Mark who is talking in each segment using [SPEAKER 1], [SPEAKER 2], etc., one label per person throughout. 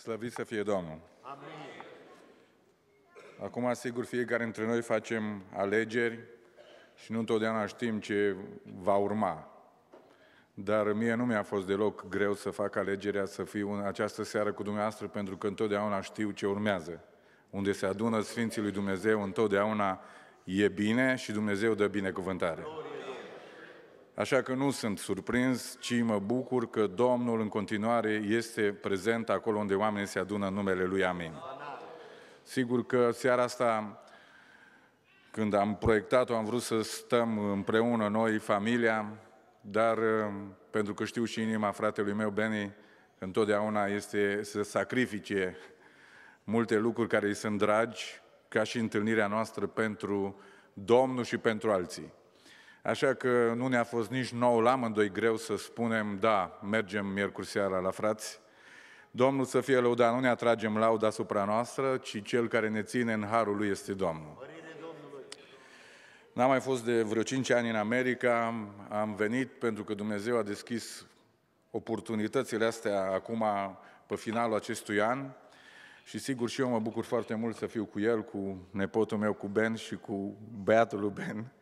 [SPEAKER 1] Slăvit să fie Domnul! Amin. Acum, sigur, fiecare dintre noi facem alegeri și nu întotdeauna știm ce va urma. Dar mie nu mi-a fost deloc greu să fac alegerea să fiu în această seară cu dumneavoastră, pentru că întotdeauna știu ce urmează. Unde se adună Sfinții lui Dumnezeu, întotdeauna e bine și Dumnezeu dă binecuvântare. Glorie. Așa că nu sunt surprins, ci mă bucur că Domnul în continuare este prezent acolo unde oamenii se adună în numele Lui. Amin. Sigur că seara asta, când am proiectat-o, am vrut să stăm împreună noi, familia, dar uh, pentru că știu și inima fratelui meu, Benny, întotdeauna este să sacrifice multe lucruri care îi sunt dragi, ca și întâlnirea noastră pentru Domnul și pentru alții. Așa că nu ne-a fost nici nou la amândoi greu să spunem, da, mergem miercuri seara la frați, Domnul să fie lăudat, nu ne atragem lauda asupra noastră, ci Cel care ne ține în harul Lui este Domnul. N-am mai fost de vreo 5 ani în America, am venit pentru că Dumnezeu a deschis oportunitățile astea acum pe finalul acestui an și sigur și eu mă bucur foarte mult să fiu cu el, cu nepotul meu, cu Ben și cu băiatul lui Ben.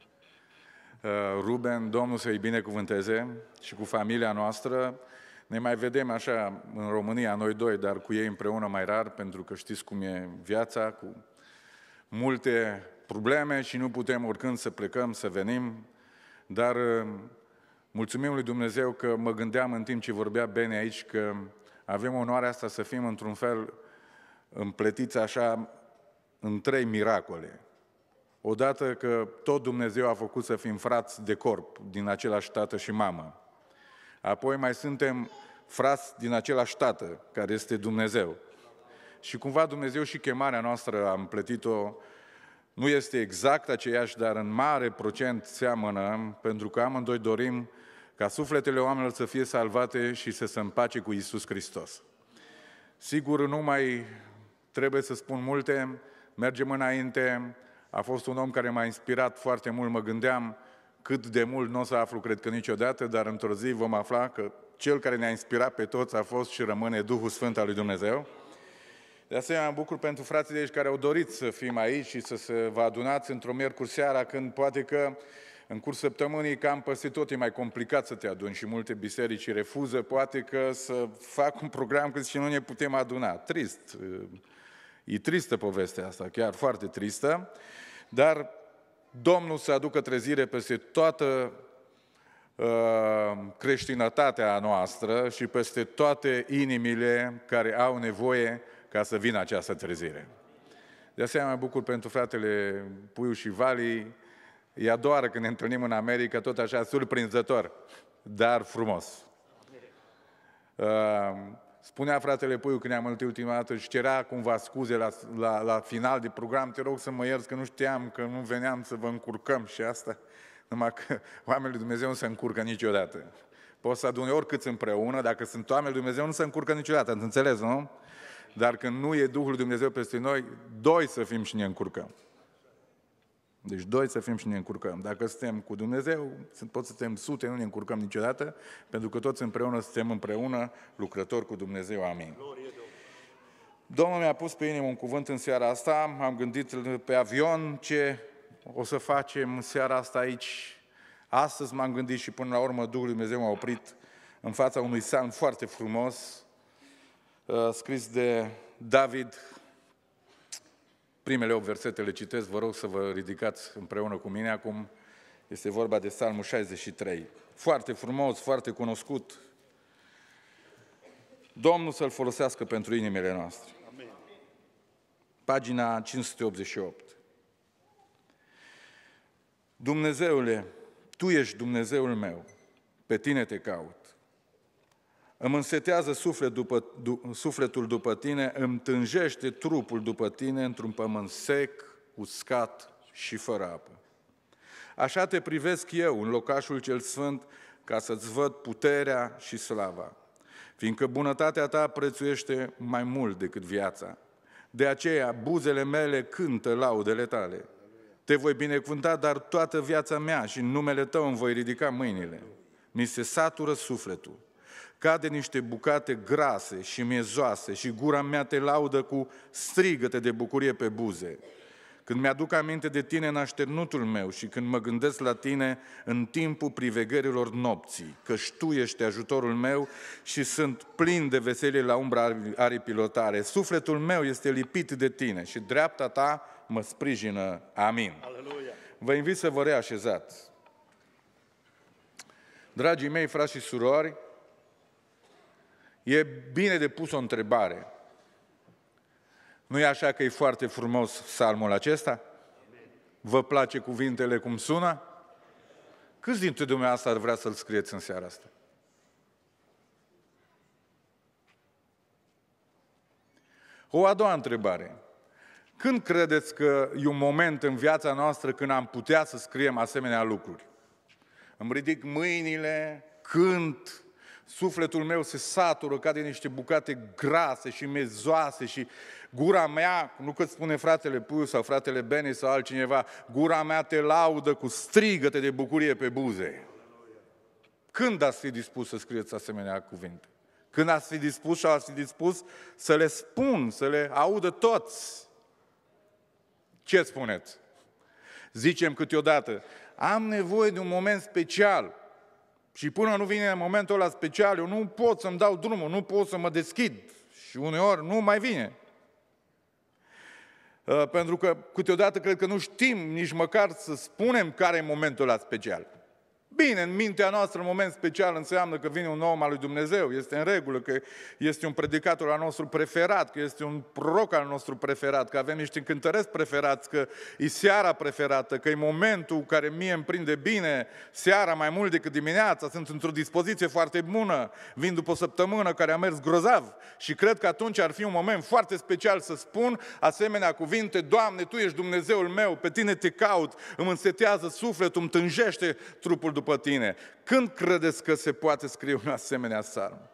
[SPEAKER 1] Uh, Ruben, Domnul să-i binecuvânteze și cu familia noastră. Ne mai vedem așa în România, noi doi, dar cu ei împreună mai rar, pentru că știți cum e viața, cu multe probleme și nu putem oricând să plecăm, să venim, dar uh, mulțumim lui Dumnezeu că mă gândeam în timp ce vorbea Bene aici că avem onoarea asta să fim într-un fel împletiți așa în trei miracole. Odată că tot Dumnezeu a făcut să fim frați de corp, din același tată și mamă. Apoi mai suntem frați din același tată, care este Dumnezeu. Și cumva Dumnezeu și chemarea noastră am plătit-o nu este exact aceeași, dar în mare procent seamănă, pentru că amândoi dorim ca sufletele oamenilor să fie salvate și să se împace cu Isus Hristos. Sigur, nu mai trebuie să spun multe, mergem înainte, a fost un om care m-a inspirat foarte mult, mă gândeam cât de mult nu o să aflu, cred că niciodată, dar într-o zi vom afla că cel care ne-a inspirat pe toți a fost și rămâne Duhul Sfânt al lui Dumnezeu. De asemenea, mă bucur pentru frații de aici care au dorit să fim aici și să se vă adunați într-o miercuri seara, când poate că în curs săptămânii cam peste tot e mai complicat să te aduni și multe biserici refuză, poate că să fac un program cât și nu ne putem aduna. Trist. E tristă povestea asta, chiar foarte tristă, dar Domnul să aducă trezire peste toată uh, creștinătatea noastră și peste toate inimile care au nevoie ca să vină această trezire. De aceea mă bucur pentru fratele Puiu și Vali. E doar când ne întâlnim în America, tot așa surprinzător, dar frumos. Uh, Spunea fratele Puiu când ne-am întâlnit ultima dată și cerea cumva scuze la, la, la final de program, te rog să mă ierți că nu știam, că nu veneam să vă încurcăm și asta. Numai că oamenii lui Dumnezeu nu se încurcă niciodată. Poți să adune oricât împreună, dacă sunt oameni lui Dumnezeu, nu se încurcă niciodată, înțeles, nu? Dar când nu e Duhul lui Dumnezeu peste noi, doi să fim și ne încurcăm. Deci doi să fim și ne încurcăm. Dacă suntem cu Dumnezeu, pot să suntem sute, nu ne încurcăm niciodată, pentru că toți împreună suntem împreună lucrători cu Dumnezeu. Amin. Domnul mi-a pus pe inimă un cuvânt în seara asta, am gândit pe avion ce o să facem seara asta aici. Astăzi m-am gândit și până la urmă Duhul Dumnezeu m-a oprit în fața unui salm foarte frumos, uh, scris de David Primele 8 versete le citesc, vă rog să vă ridicați împreună cu mine acum. Este vorba de Psalmul 63. Foarte frumos, foarte cunoscut. Domnul să-l folosească pentru inimile noastre. Pagina 588. Dumnezeule, Tu ești Dumnezeul meu, pe Tine te caut. Îmi însetează suflet după, du, sufletul după tine, îmi tânjește trupul după tine într-un pământ sec, uscat și fără apă. Așa te privesc eu în locașul cel sfânt, ca să-ți văd puterea și slava, fiindcă bunătatea ta prețuiește mai mult decât viața. De aceea, buzele mele cântă laudele tale. Te voi binecuvânta, dar toată viața mea și în numele tău îmi voi ridica mâinile. Mi se satură sufletul cade niște bucate grase și miezoase și gura mea te laudă cu strigăte de bucurie pe buze. Când mi-aduc aminte de tine în așternutul meu și când mă gândesc la tine în timpul privegărilor nopții, că tu ești ajutorul meu și sunt plin de veselie la umbra aripilor tare. Sufletul meu este lipit de tine și dreapta ta mă sprijină. Amin. Aleluia. Vă invit să vă reașezați. Dragii mei, frați și surori, E bine de pus o întrebare. Nu e așa că e foarte frumos salmul acesta? Vă place cuvintele cum sună? Câți dintre dumneavoastră ar vrea să-l scrieți în seara asta? O a doua întrebare. Când credeți că e un moment în viața noastră când am putea să scriem asemenea lucruri? Îmi ridic mâinile, cânt, Sufletul meu se satură ca de niște bucate grase și mezoase și gura mea, nu că spune fratele Puiu sau fratele Bene sau altcineva, gura mea te laudă cu strigăte de bucurie pe buze. Când ați fi dispus să scrieți asemenea cuvinte? Când ați fi dispus și ați fi dispus să le spun, să le audă toți? Ce spuneți? Zicem câteodată, am nevoie de un moment special – și până nu vine momentul ăla special, eu nu pot să-mi dau drumul, nu pot să mă deschid. Și uneori nu mai vine. Uh, pentru că câteodată cred că nu știm nici măcar să spunem care e momentul ăla special. Bine, în mintea noastră, în moment special, înseamnă că vine un om al lui Dumnezeu, este în regulă, că este un predicator al nostru preferat, că este un proroc al nostru preferat, că avem niște cântăreți preferați, că e seara preferată, că e momentul care mie îmi prinde bine, seara mai mult decât dimineața, sunt într-o dispoziție foarte bună, vin după o săptămână care a mers grozav și cred că atunci ar fi un moment foarte special să spun asemenea cuvinte, Doamne, Tu ești Dumnezeul meu, pe Tine te caut, îmi însetează sufletul, îmi tânjește trupul după tine. Când credeți că se poate scrie un asemenea sarm?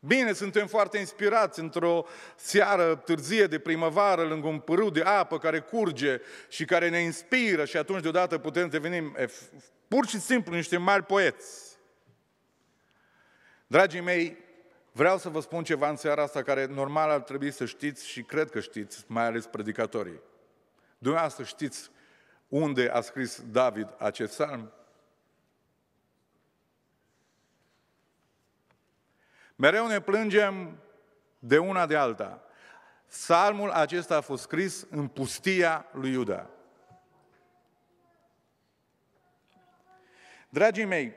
[SPEAKER 1] Bine, suntem foarte inspirați într-o seară târzie de primăvară, lângă un pârâu de apă care curge și care ne inspiră și atunci deodată putem deveni pur și simplu niște mari poeți. Dragii mei, vreau să vă spun ceva în seara asta care normal ar trebui să știți și cred că știți, mai ales predicatorii. Dumneavoastră știți unde a scris David acest psalm? Mereu ne plângem de una de alta. Psalmul acesta a fost scris în pustia lui Iuda. Dragii mei,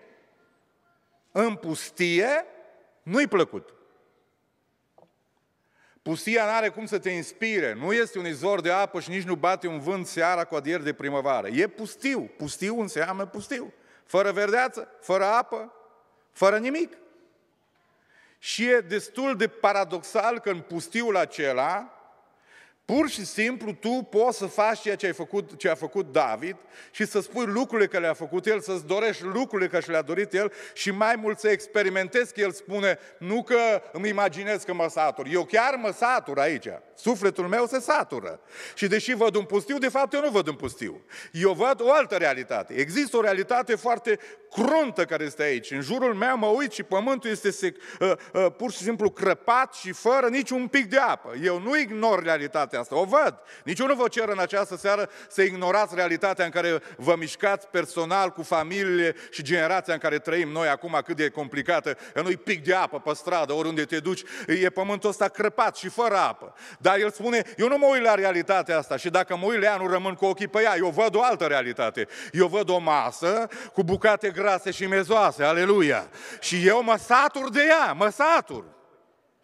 [SPEAKER 1] în pustie nu-i plăcut. Pustia nu are cum să te inspire, nu este un izvor de apă și nici nu bate un vânt seara cu adier de primăvară. E pustiu, pustiu înseamnă pustiu. Fără verdeață, fără apă, fără nimic. Și e destul de paradoxal că în pustiul acela, Pur și simplu tu poți să faci ceea ce, ai făcut, ce a făcut David și să spui lucrurile care le-a făcut el, să-ți dorești lucrurile care le-a dorit el și mai mult să experimentezi că el spune, nu că îmi imaginez că mă satur, eu chiar mă satur aici, sufletul meu se satură. Și deși văd un pustiu, de fapt eu nu văd un pustiu, eu văd o altă realitate. Există o realitate foarte cruntă care este aici, în jurul meu mă uit și pământul este sec, uh, uh, pur și simplu crăpat și fără niciun pic de apă. Eu nu ignor realitatea realitatea asta. O văd. Nici eu nu vă cer în această seară să ignorați realitatea în care vă mișcați personal cu familie și generația în care trăim noi acum, cât de complicată, că nu-i pic de apă pe stradă, oriunde te duci, e pământul ăsta crăpat și fără apă. Dar el spune, eu nu mă uit la realitatea asta și dacă mă uit la ea, nu rămân cu ochii pe ea. Eu văd o altă realitate. Eu văd o masă cu bucate grase și mezoase, aleluia. Și eu mă satur de ea, mă satur.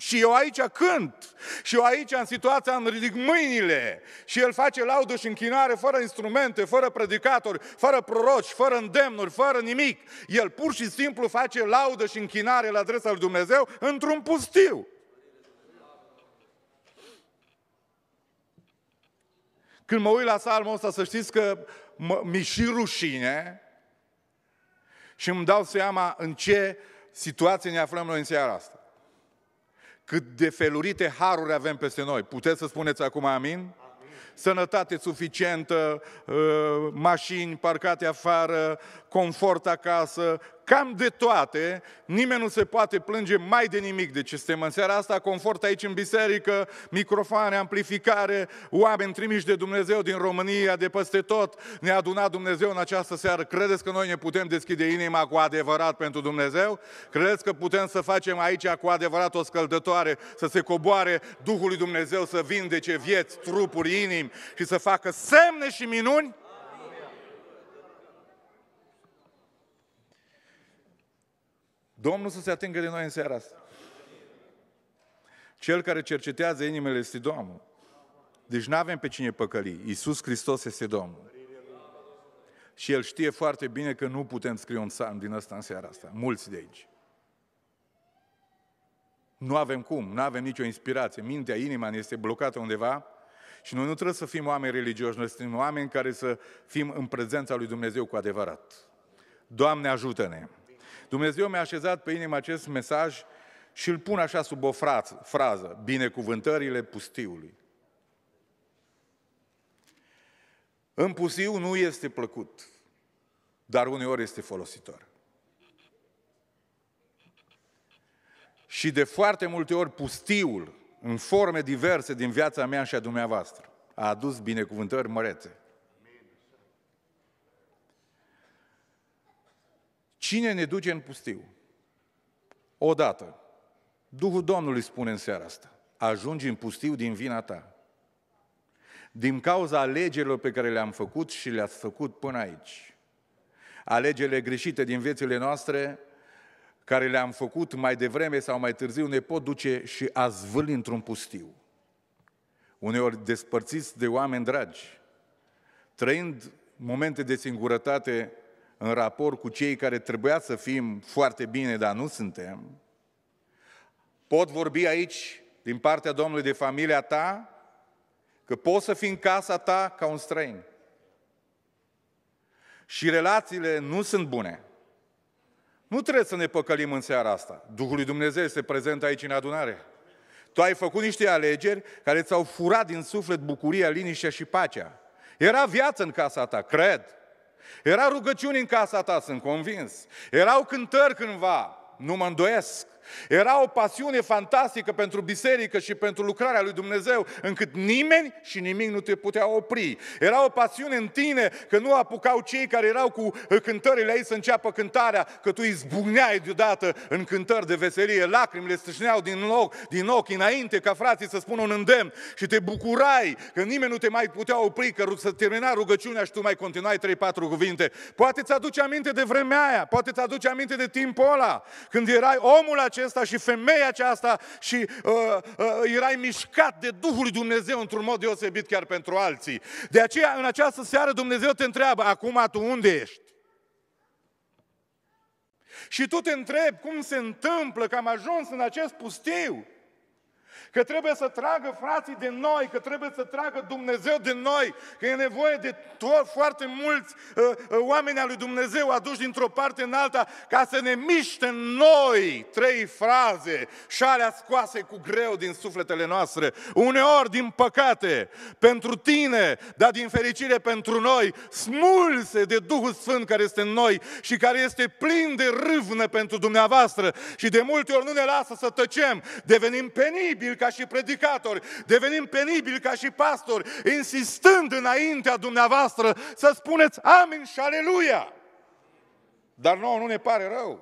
[SPEAKER 1] Și eu aici cânt. Și eu aici, în situația, îmi ridic mâinile. Și el face laudă și închinare fără instrumente, fără predicatori, fără proroci, fără îndemnuri, fără nimic. El pur și simplu face laudă și închinare la adresa lui Dumnezeu într-un pustiu. Când mă uit la salmul ăsta, să știți că mi și rușine și îmi dau seama în ce situație ne aflăm noi în seara asta. Cât de felurite haruri avem peste noi. Puteți să spuneți acum amin? amin. Sănătate suficientă, uh, mașini parcate afară, confort acasă, cam de toate, nimeni nu se poate plânge mai de nimic de ce suntem în seara asta, confort aici în biserică, microfoane, amplificare, oameni trimiși de Dumnezeu din România, de peste tot, ne-a adunat Dumnezeu în această seară. Credeți că noi ne putem deschide inima cu adevărat pentru Dumnezeu? Credeți că putem să facem aici cu adevărat o scăldătoare, să se coboare Duhul Dumnezeu, să vindece vieți, trupuri, inimi și să facă semne și minuni? Domnul să se atingă de noi în seara asta. Cel care cercetează inimile este Domnul. Deci nu avem pe cine păcăli. Iisus Hristos este Domnul. Și El știe foarte bine că nu putem scrie un psalm din ăsta în seara asta. Mulți de aici. Nu avem cum, nu avem nicio inspirație. Mintea, inima ne este blocată undeva și noi nu trebuie să fim oameni religioși, noi suntem oameni care să fim în prezența lui Dumnezeu cu adevărat. Doamne ajută-ne! Dumnezeu mi-a așezat pe inimă acest mesaj și îl pun așa sub o frază, frază binecuvântările pustiului. În pustiu nu este plăcut, dar uneori este folositor. Și de foarte multe ori pustiul, în forme diverse din viața mea și a dumneavoastră, a adus binecuvântări mărețe. Cine ne duce în pustiu? Odată, Duhul Domnului spune în seara asta, ajungi în pustiu din vina ta. Din cauza alegerilor pe care le-am făcut și le-ați făcut până aici. Alegerile greșite din viețile noastre, care le-am făcut mai devreme sau mai târziu, ne pot duce și a zvâli într-un pustiu. Uneori despărțiți de oameni dragi, trăind momente de singurătate în raport cu cei care trebuia să fim foarte bine, dar nu suntem. Pot vorbi aici, din partea Domnului, de familia ta, că poți să fii în casa ta ca un străin. Și relațiile nu sunt bune. Nu trebuie să ne păcălim în seara asta. Duhul lui Dumnezeu este prezent aici în adunare. Tu ai făcut niște alegeri care ți-au furat din suflet bucuria, liniștea și pacea. Era viață în casa ta, cred. Era rugăciuni în casa ta, sunt convins. Erau cântări cândva, nu mă îndoiesc. Era o pasiune fantastică pentru biserică și pentru lucrarea lui Dumnezeu, încât nimeni și nimic nu te putea opri. Era o pasiune în tine că nu apucau cei care erau cu uh, cântările ei să înceapă cântarea, că tu îi zbucneai deodată în cântări de veselie, lacrimile strâșneau din, loc, din ochi înainte ca frații să spună un îndemn și te bucurai că nimeni nu te mai putea opri, că să termina rugăciunea și tu mai continuai 3-4 cuvinte. Poate ți aduce aminte de vremea aia, poate ți aduce aminte de timpul ăla, când erai omul acesta acesta și femeia aceasta și uh, uh, erai mișcat de Duhul lui Dumnezeu într-un mod deosebit chiar pentru alții. De aceea, în această seară, Dumnezeu te întreabă, acum tu unde ești? Și tu te întrebi cum se întâmplă că am ajuns în acest pustiu. Că trebuie să tragă frații de noi, că trebuie să tragă Dumnezeu de noi, că e nevoie de tot, foarte mulți uh, uh, oameni al lui Dumnezeu aduși dintr-o parte în alta ca să ne miște noi trei fraze și alea scoase cu greu din sufletele noastre. Uneori, din păcate, pentru tine, dar din fericire pentru noi, smulse de Duhul Sfânt care este în noi și care este plin de râvnă pentru dumneavoastră și de multe ori nu ne lasă să tăcem, devenim penibili penibili ca și predicatori, devenim penibili ca și pastori, insistând înaintea dumneavoastră să spuneți amin și aleluia. Dar nouă nu ne pare rău.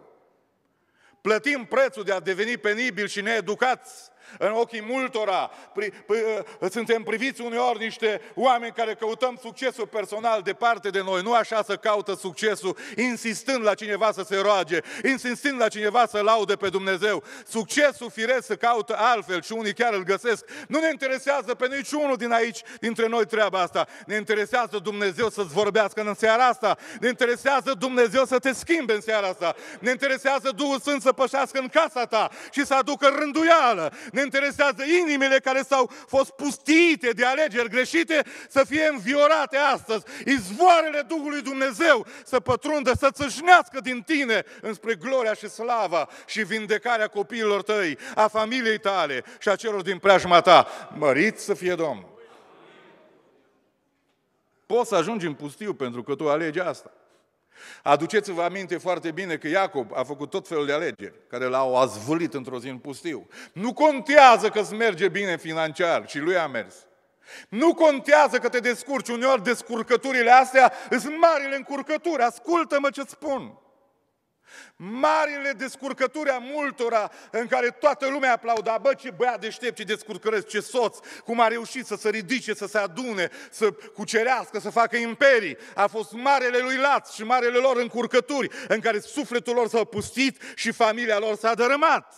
[SPEAKER 1] Plătim prețul de a deveni penibili și needucați în ochii multora. Pri, pri, ă, suntem priviți uneori niște oameni care căutăm succesul personal departe de noi. Nu așa să caută succesul, insistând la cineva să se roage, insistând la cineva să laude pe Dumnezeu. Succesul firesc să caută altfel și unii chiar îl găsesc. Nu ne interesează pe niciunul din aici, dintre noi treaba asta. Ne interesează Dumnezeu să-ți vorbească în seara asta. Ne interesează Dumnezeu să te schimbe în seara asta. Ne interesează Duhul Sfânt să pășească în casa ta și să aducă rânduială. Ne ne interesează inimile care s-au fost pustite de alegeri greșite să fie înviorate astăzi. Izvoarele Duhului Dumnezeu să pătrundă, să țâșnească din tine înspre gloria și slava și vindecarea copiilor tăi, a familiei tale și a celor din preajma ta. Mărit să fie Domnul! Poți să ajungi în pustiu pentru că tu alegi asta. Aduceți-vă aminte foarte bine că Iacob a făcut tot felul de alegeri care l-au azvâlit într-o zi în pustiu. Nu contează că îți merge bine financiar și lui a mers. Nu contează că te descurci, uneori descurcăturile astea sunt marile încurcături, ascultă-mă ce spun. Marile descurcături a multora în care toată lumea aplauda, bă, ce băiat deștept, ce descurcăresc, ce soț, cum a reușit să se ridice, să se adune, să cucerească, să facă imperii. A fost marele lui Laț și marele lor încurcături în care sufletul lor s-a pustit și familia lor s-a dărâmat.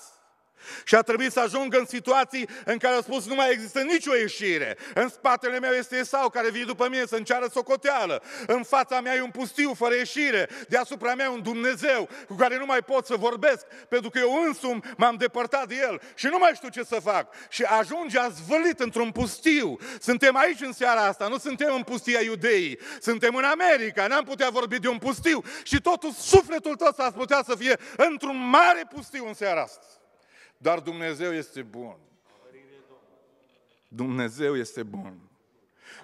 [SPEAKER 1] Și a trebuit să ajung în situații în care a spus nu mai există nicio ieșire. În spatele meu este sau care vine după mine să înceară socoteală. În fața mea e un pustiu fără ieșire. Deasupra mea un Dumnezeu cu care nu mai pot să vorbesc pentru că eu însum m-am depărtat de el și nu mai știu ce să fac. Și ajunge a zvălit într-un pustiu. Suntem aici în seara asta, nu suntem în pustia iudeii. Suntem în America, n-am putea vorbi de un pustiu. Și totuși sufletul tău s-ar putea să fie într-un mare pustiu în seara asta. Dar Dumnezeu este bun. Dumnezeu este bun.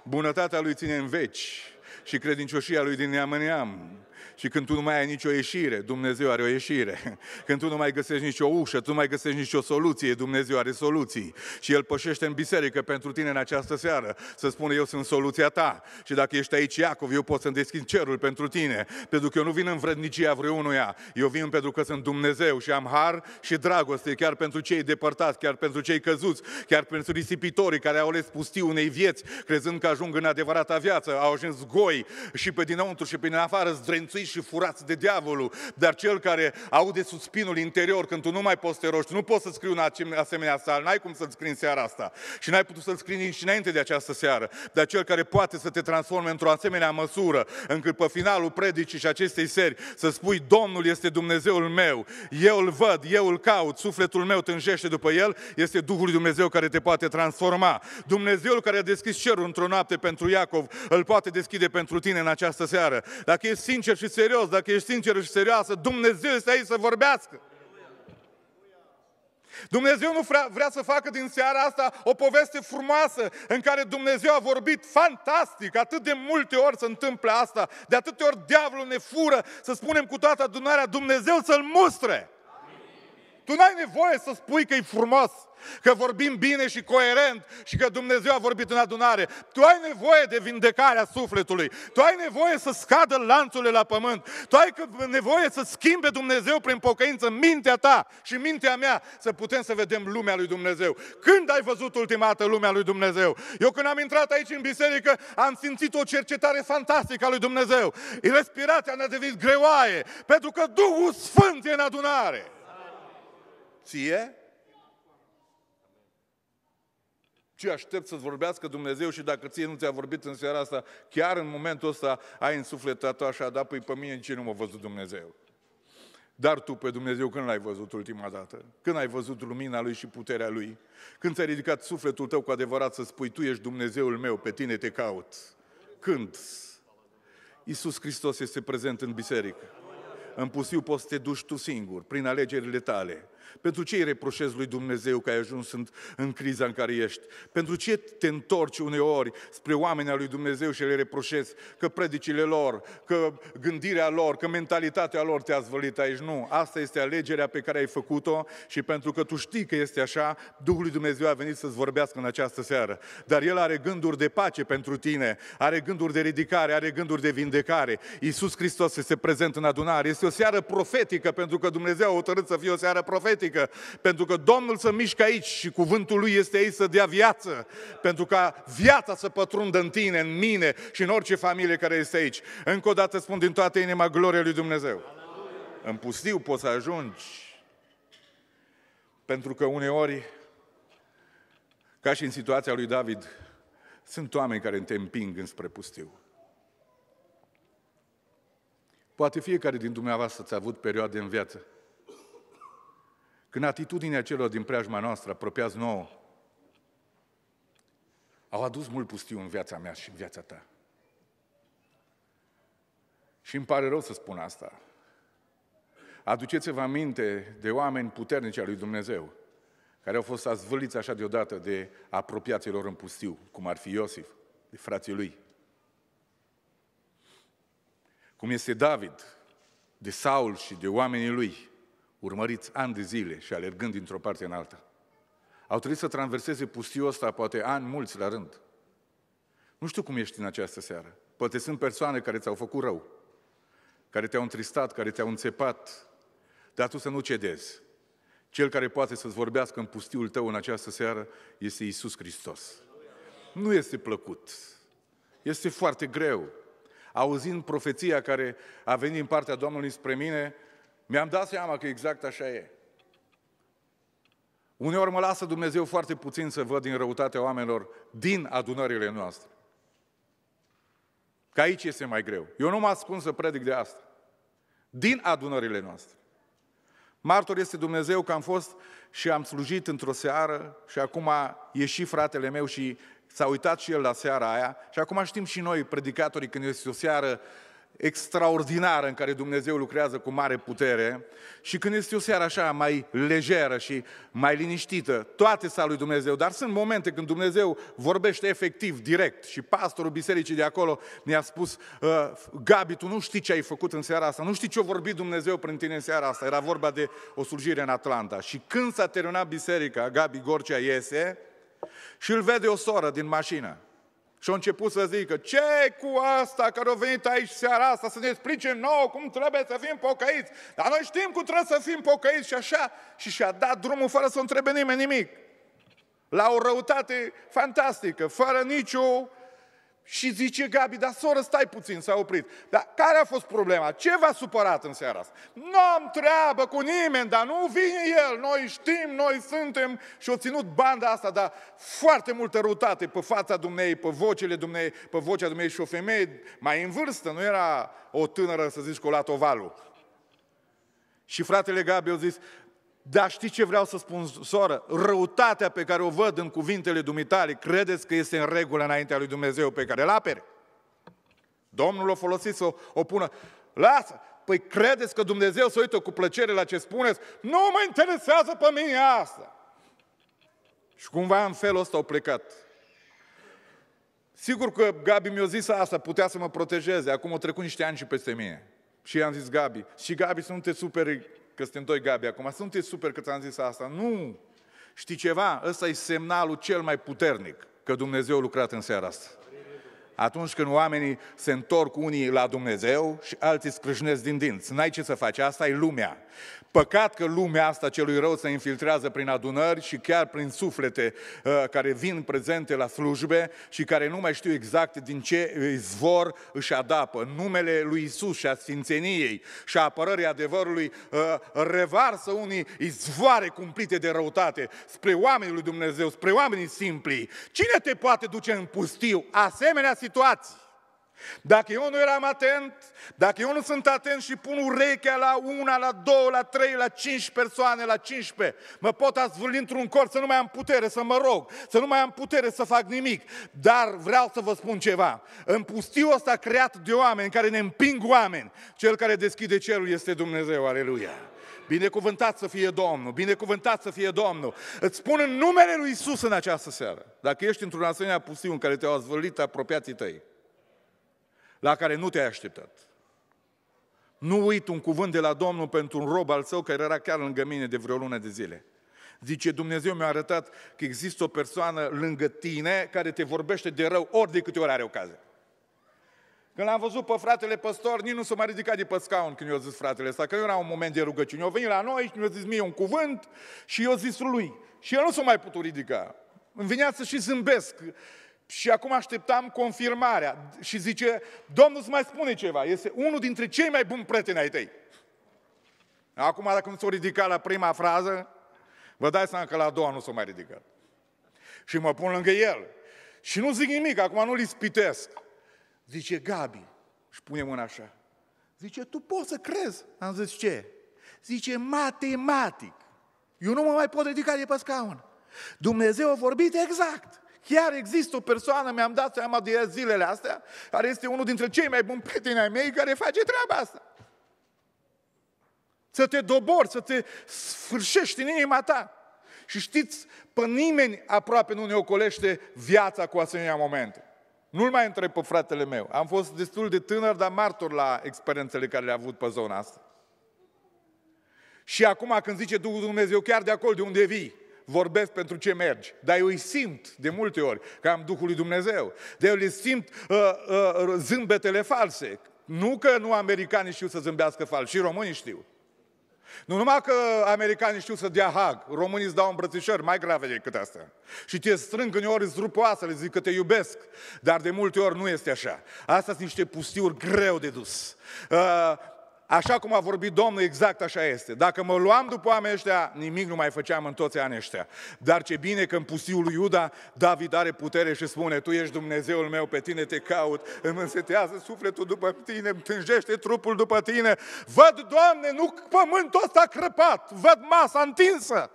[SPEAKER 1] Bunătatea Lui ține în veci și credincioșia Lui din neam în neam. Și când tu nu mai ai nicio ieșire, Dumnezeu are o ieșire. Când tu nu mai găsești nicio ușă, tu nu mai găsești nicio soluție, Dumnezeu are soluții. Și El pășește în biserică pentru tine în această seară, să spună eu sunt soluția ta. Și dacă ești aici, Iacov, eu pot să-mi deschid cerul pentru tine, pentru că eu nu vin în vrednicia vreunuia, eu vin pentru că sunt Dumnezeu și am har și dragoste, chiar pentru cei depărtați, chiar pentru cei căzuți, chiar pentru risipitorii care au ales pustiu unei vieți, crezând că ajung în adevărata viață, au ajuns goi și pe dinăuntru și pe din afară zdrențuiți și furați de diavolul, dar cel care aude suspinul interior când tu nu mai poți să te roști, nu poți să scrii un asemenea sal, n-ai cum să-l scrii în seara asta și n-ai putut să-l scrii nici înainte de această seară, dar cel care poate să te transforme într-o asemenea măsură, încât pe finalul predicii și acestei seri să spui Domnul este Dumnezeul meu, eu îl văd, eu îl caut, sufletul meu tânjește după el, este Duhul lui Dumnezeu care te poate transforma. Dumnezeul care a deschis cerul într-o noapte pentru Iacov, îl poate deschide pentru tine în această seară. Dacă ești sincer și serios, dacă ești sinceră și serioasă, Dumnezeu este aici să vorbească. Dumnezeu nu vrea, vrea să facă din seara asta o poveste frumoasă în care Dumnezeu a vorbit fantastic. Atât de multe ori se întâmplă asta. De atâtea ori diavolul ne fură să spunem cu toată adunarea Dumnezeu să-L mustre. Tu n-ai nevoie să spui că e frumos, că vorbim bine și coerent și că Dumnezeu a vorbit în adunare. Tu ai nevoie de vindecarea sufletului. Tu ai nevoie să scadă lanțurile la pământ. Tu ai nevoie să schimbe Dumnezeu prin pocăință mintea ta și mintea mea să putem să vedem lumea lui Dumnezeu. Când ai văzut ultima dată lumea lui Dumnezeu? Eu când am intrat aici în biserică am simțit o cercetare fantastică a lui Dumnezeu. Respirația ne-a devenit greoaie pentru că Duhul Sfânt e în adunare. Ție? Ce aștept să-ți vorbească Dumnezeu și dacă ție nu ți-a vorbit în seara asta, chiar în momentul ăsta ai suflet o așa, da, păi pe mine ce nu m-a văzut Dumnezeu. Dar tu pe Dumnezeu când l-ai văzut ultima dată? Când ai văzut lumina Lui și puterea Lui? Când ți-ai ridicat sufletul tău cu adevărat să spui, Tu ești Dumnezeul meu, pe tine te caut? Când? Iisus Hristos este prezent în biserică. În pusiu poți să te duci tu singur, prin alegerile tale. Pentru ce îi reproșezi lui Dumnezeu că ai ajuns în, în criza în care ești? Pentru ce te întorci uneori spre oamenii lui Dumnezeu și le reproșezi că predicile lor, că gândirea lor, că mentalitatea lor te-a zvălit aici? Nu, asta este alegerea pe care ai făcut-o și pentru că tu știi că este așa, Duhul lui Dumnezeu a venit să-ți vorbească în această seară. Dar El are gânduri de pace pentru tine, are gânduri de ridicare, are gânduri de vindecare. Iisus Hristos este prezent în adunare. Este o seară profetică pentru că Dumnezeu a hotărât să fie o seară profetică profetică, pentru că Domnul să mișcă aici și cuvântul lui este aici să dea viață, pentru ca viața să pătrundă în tine, în mine și în orice familie care este aici. Încă o dată spun din toată inima gloria lui Dumnezeu. În pustiu poți să ajungi, pentru că uneori, ca și în situația lui David, sunt oameni care te împing înspre pustiu. Poate fiecare din dumneavoastră a avut perioade în viață când atitudinea celor din preajma noastră, apropiați nouă, au adus mult pustiu în viața mea și în viața ta. Și îmi pare rău să spun asta. Aduceți-vă aminte de oameni puternici al lui Dumnezeu, care au fost azvâliți așa deodată de apropiații lor în pustiu, cum ar fi Iosif, de frații lui. Cum este David, de Saul și de oamenii lui urmăriți ani de zile și alergând dintr-o parte în alta. Au trebuit să traverseze pustiul ăsta poate ani mulți la rând. Nu știu cum ești în această seară. Poate sunt persoane care ți-au făcut rău, care te-au întristat, care te-au înțepat, dar tu să nu cedezi. Cel care poate să-ți vorbească în pustiul tău în această seară este Isus Hristos. Nu este plăcut. Este foarte greu. Auzind profeția care a venit din partea Domnului spre mine, mi-am dat seama că exact așa e. Uneori mă lasă Dumnezeu foarte puțin să văd din răutatea oamenilor din adunările noastre. Că aici este mai greu. Eu nu mă ascund să predic de asta. Din adunările noastre. Martor este Dumnezeu că am fost și am slujit într-o seară și acum a ieșit fratele meu și s-a uitat și el la seara aia și acum știm și noi, predicatorii, când este o seară extraordinară în care Dumnezeu lucrează cu mare putere și când este o seară așa mai lejeră și mai liniștită, toate sunt lui Dumnezeu, dar sunt momente când Dumnezeu vorbește efectiv, direct și pastorul bisericii de acolo ne-a spus ă, Gabi, tu nu știi ce ai făcut în seara asta, nu știi ce a vorbit Dumnezeu prin tine în seara asta, era vorba de o slujire în Atlanta și când s-a terminat biserica, Gabi Gorcea iese și îl vede o soră din mașină și au început să zică, ce cu asta care au venit aici seara asta să ne explice nouă cum trebuie să fim pocăiți? Dar noi știm cum trebuie să fim pocăiți și așa. Și și-a dat drumul fără să întrebe nimeni nimic. La o răutate fantastică, fără nicio și zice Gabi, dar soră, stai puțin, s-a oprit. Dar care a fost problema? Ce v-a supărat în seara asta? Nu am treabă cu nimeni, dar nu vine el. Noi știm, noi suntem și o ținut banda asta, dar foarte multă rutate pe fața dumnei, pe vocele dumnei, pe vocea dumnei și o femeie mai în vârstă. Nu era o tânără, să zici, cu la tovalul. Și fratele Gabi a zis, dar știi ce vreau să spun, soră? Răutatea pe care o văd în cuvintele dumitale, credeți că este în regulă înaintea lui Dumnezeu pe care îl apere? Domnul o folosit să o, o pună. Lasă! Păi credeți că Dumnezeu să uită cu plăcere la ce spuneți? Nu mă interesează pe mine asta! Și cumva în felul ăsta au plecat. Sigur că Gabi mi-a zis asta, putea să mă protejeze. Acum au trecut niște ani și peste mine. Și i-am zis Gabi, și Gabi să nu te superi că suntem doi Gabi acum, sunteți super că ți-am zis asta. Nu! Știi ceva? Ăsta e semnalul cel mai puternic că Dumnezeu a lucrat în seara asta atunci când oamenii se întorc unii la Dumnezeu și alții scrâșnesc din dinți. N-ai ce să faci, asta e lumea. Păcat că lumea asta celui rău se infiltrează prin adunări și chiar prin suflete uh, care vin prezente la slujbe și care nu mai știu exact din ce izvor își adapă. Numele lui Isus și a sfințeniei și a apărării adevărului uh, revarsă unii izvoare cumplite de răutate spre oamenii lui Dumnezeu, spre oamenii simpli. Cine te poate duce în pustiu? Asemenea situații. Dacă eu nu eram atent, dacă eu nu sunt atent și pun urechea la una, la două, la trei, la cinci persoane, la 15, mă pot azvârli într-un cor să nu mai am putere să mă rog, să nu mai am putere să fac nimic. Dar vreau să vă spun ceva. În pustiu ăsta creat de oameni care ne împing oameni, cel care deschide cerul este Dumnezeu, aleluia. Binecuvântat să fie Domnul, binecuvântat să fie Domnul. Îți spun în numele lui Isus în această seară, dacă ești într-un asemenea pustiu în care te-au zvârlit apropiații tăi, la care nu te-ai așteptat. Nu uit un cuvânt de la Domnul pentru un rob al său care era chiar lângă mine de vreo lună de zile. Zice, Dumnezeu mi-a arătat că există o persoană lângă tine care te vorbește de rău ori de câte ori are ocazie. Când l-am văzut pe fratele păstor, nici nu s-a mai ridicat de pe scaun când i-a zis fratele ăsta, că nu era un moment de rugăciune. Eu venit la noi și mi-a zis mie un cuvânt și eu zis lui. Și el nu s-a mai putut ridica. Îmi venea să și zâmbesc. Și acum așteptam confirmarea. Și zice, Domnul îți mai spune ceva. Este unul dintre cei mai buni prieteni ai tăi. Acum, dacă nu s-a ridicat la prima frază, vă dați seama că la a doua nu s-a mai ridicat. Și mă pun lângă el. Și nu zic nimic, acum nu-l ispitesc. Zice, Gabi, și pune mâna așa. Zice, tu poți să crezi. Am zis, ce? Zice, matematic. Eu nu mă mai pot ridica de pe scaun. Dumnezeu a vorbit exact. Chiar există o persoană, mi-am dat seama de zilele astea, care este unul dintre cei mai buni prieteni ai mei care face treaba asta. Să te dobori, să te sfârșești în inima ta. Și știți, pe nimeni aproape nu ne ocolește viața cu asemenea momente. Nu-l mai întreb pe fratele meu. Am fost destul de tânăr, dar martor la experiențele care le-a avut pe zona asta. Și acum când zice Duhul Dumnezeu, chiar de acolo de unde vii, vorbesc pentru ce mergi. Dar eu îi simt de multe ori că am Duhul lui Dumnezeu. De eu îi simt uh, uh, zâmbetele false. Nu că nu americanii știu să zâmbească fals, și românii știu. Nu numai că americanii știu să dea hag, românii îți dau îmbrățișări mai grave decât asta. Și te strâng ori, îți rup le zic că te iubesc, dar de multe ori nu este așa. Asta sunt niște pustiuri greu de dus. Uh, Așa cum a vorbit Domnul, exact așa este. Dacă mă luam după oamenii ăștia, nimic nu mai făceam în toți anii ăștia. Dar ce bine că în pustiul lui Iuda, David are putere și spune, Tu ești Dumnezeul meu, pe tine te caut, îmi însetează sufletul după tine, îmi tânjește trupul după tine. Văd, Doamne, nu pământul ăsta crăpat, văd masa întinsă.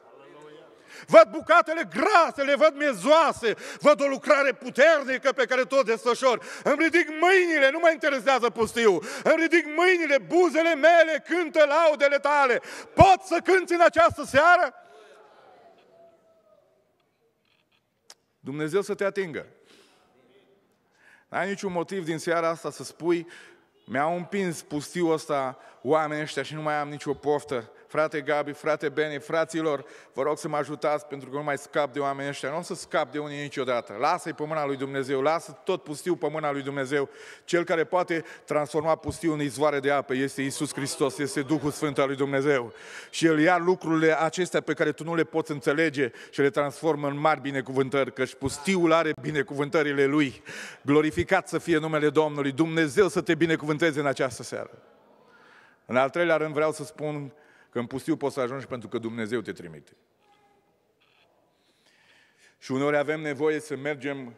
[SPEAKER 1] Văd bucatele grase, le văd mezoase, văd o lucrare puternică pe care tot desfășor. Îmi ridic mâinile, nu mă interesează pustiu. Îmi ridic mâinile, buzele mele cântă laudele tale. Pot să cânt în această seară? Dumnezeu să te atingă. N-ai niciun motiv din seara asta să spui mi-au împins pustiul ăsta oamenii ăștia și nu mai am nicio poftă Frate Gabi, frate Beni, fraților, vă rog să mă ajutați pentru că nu mai scap de oameni ăștia. Nu o să scap de unii niciodată. Lasă-i pe mâna lui Dumnezeu, lasă tot pustiu pe mâna lui Dumnezeu. Cel care poate transforma pustiu în izvoare de apă este Isus Hristos, este Duhul Sfânt al lui Dumnezeu. Și El ia lucrurile acestea pe care tu nu le poți înțelege și le transformă în mari binecuvântări, căci pustiul are binecuvântările Lui. Glorificat să fie numele Domnului, Dumnezeu să te binecuvânteze în această seară. În al treilea rând vreau să spun Că în pustiu poți să ajungi pentru că Dumnezeu te trimite. Și uneori avem nevoie să mergem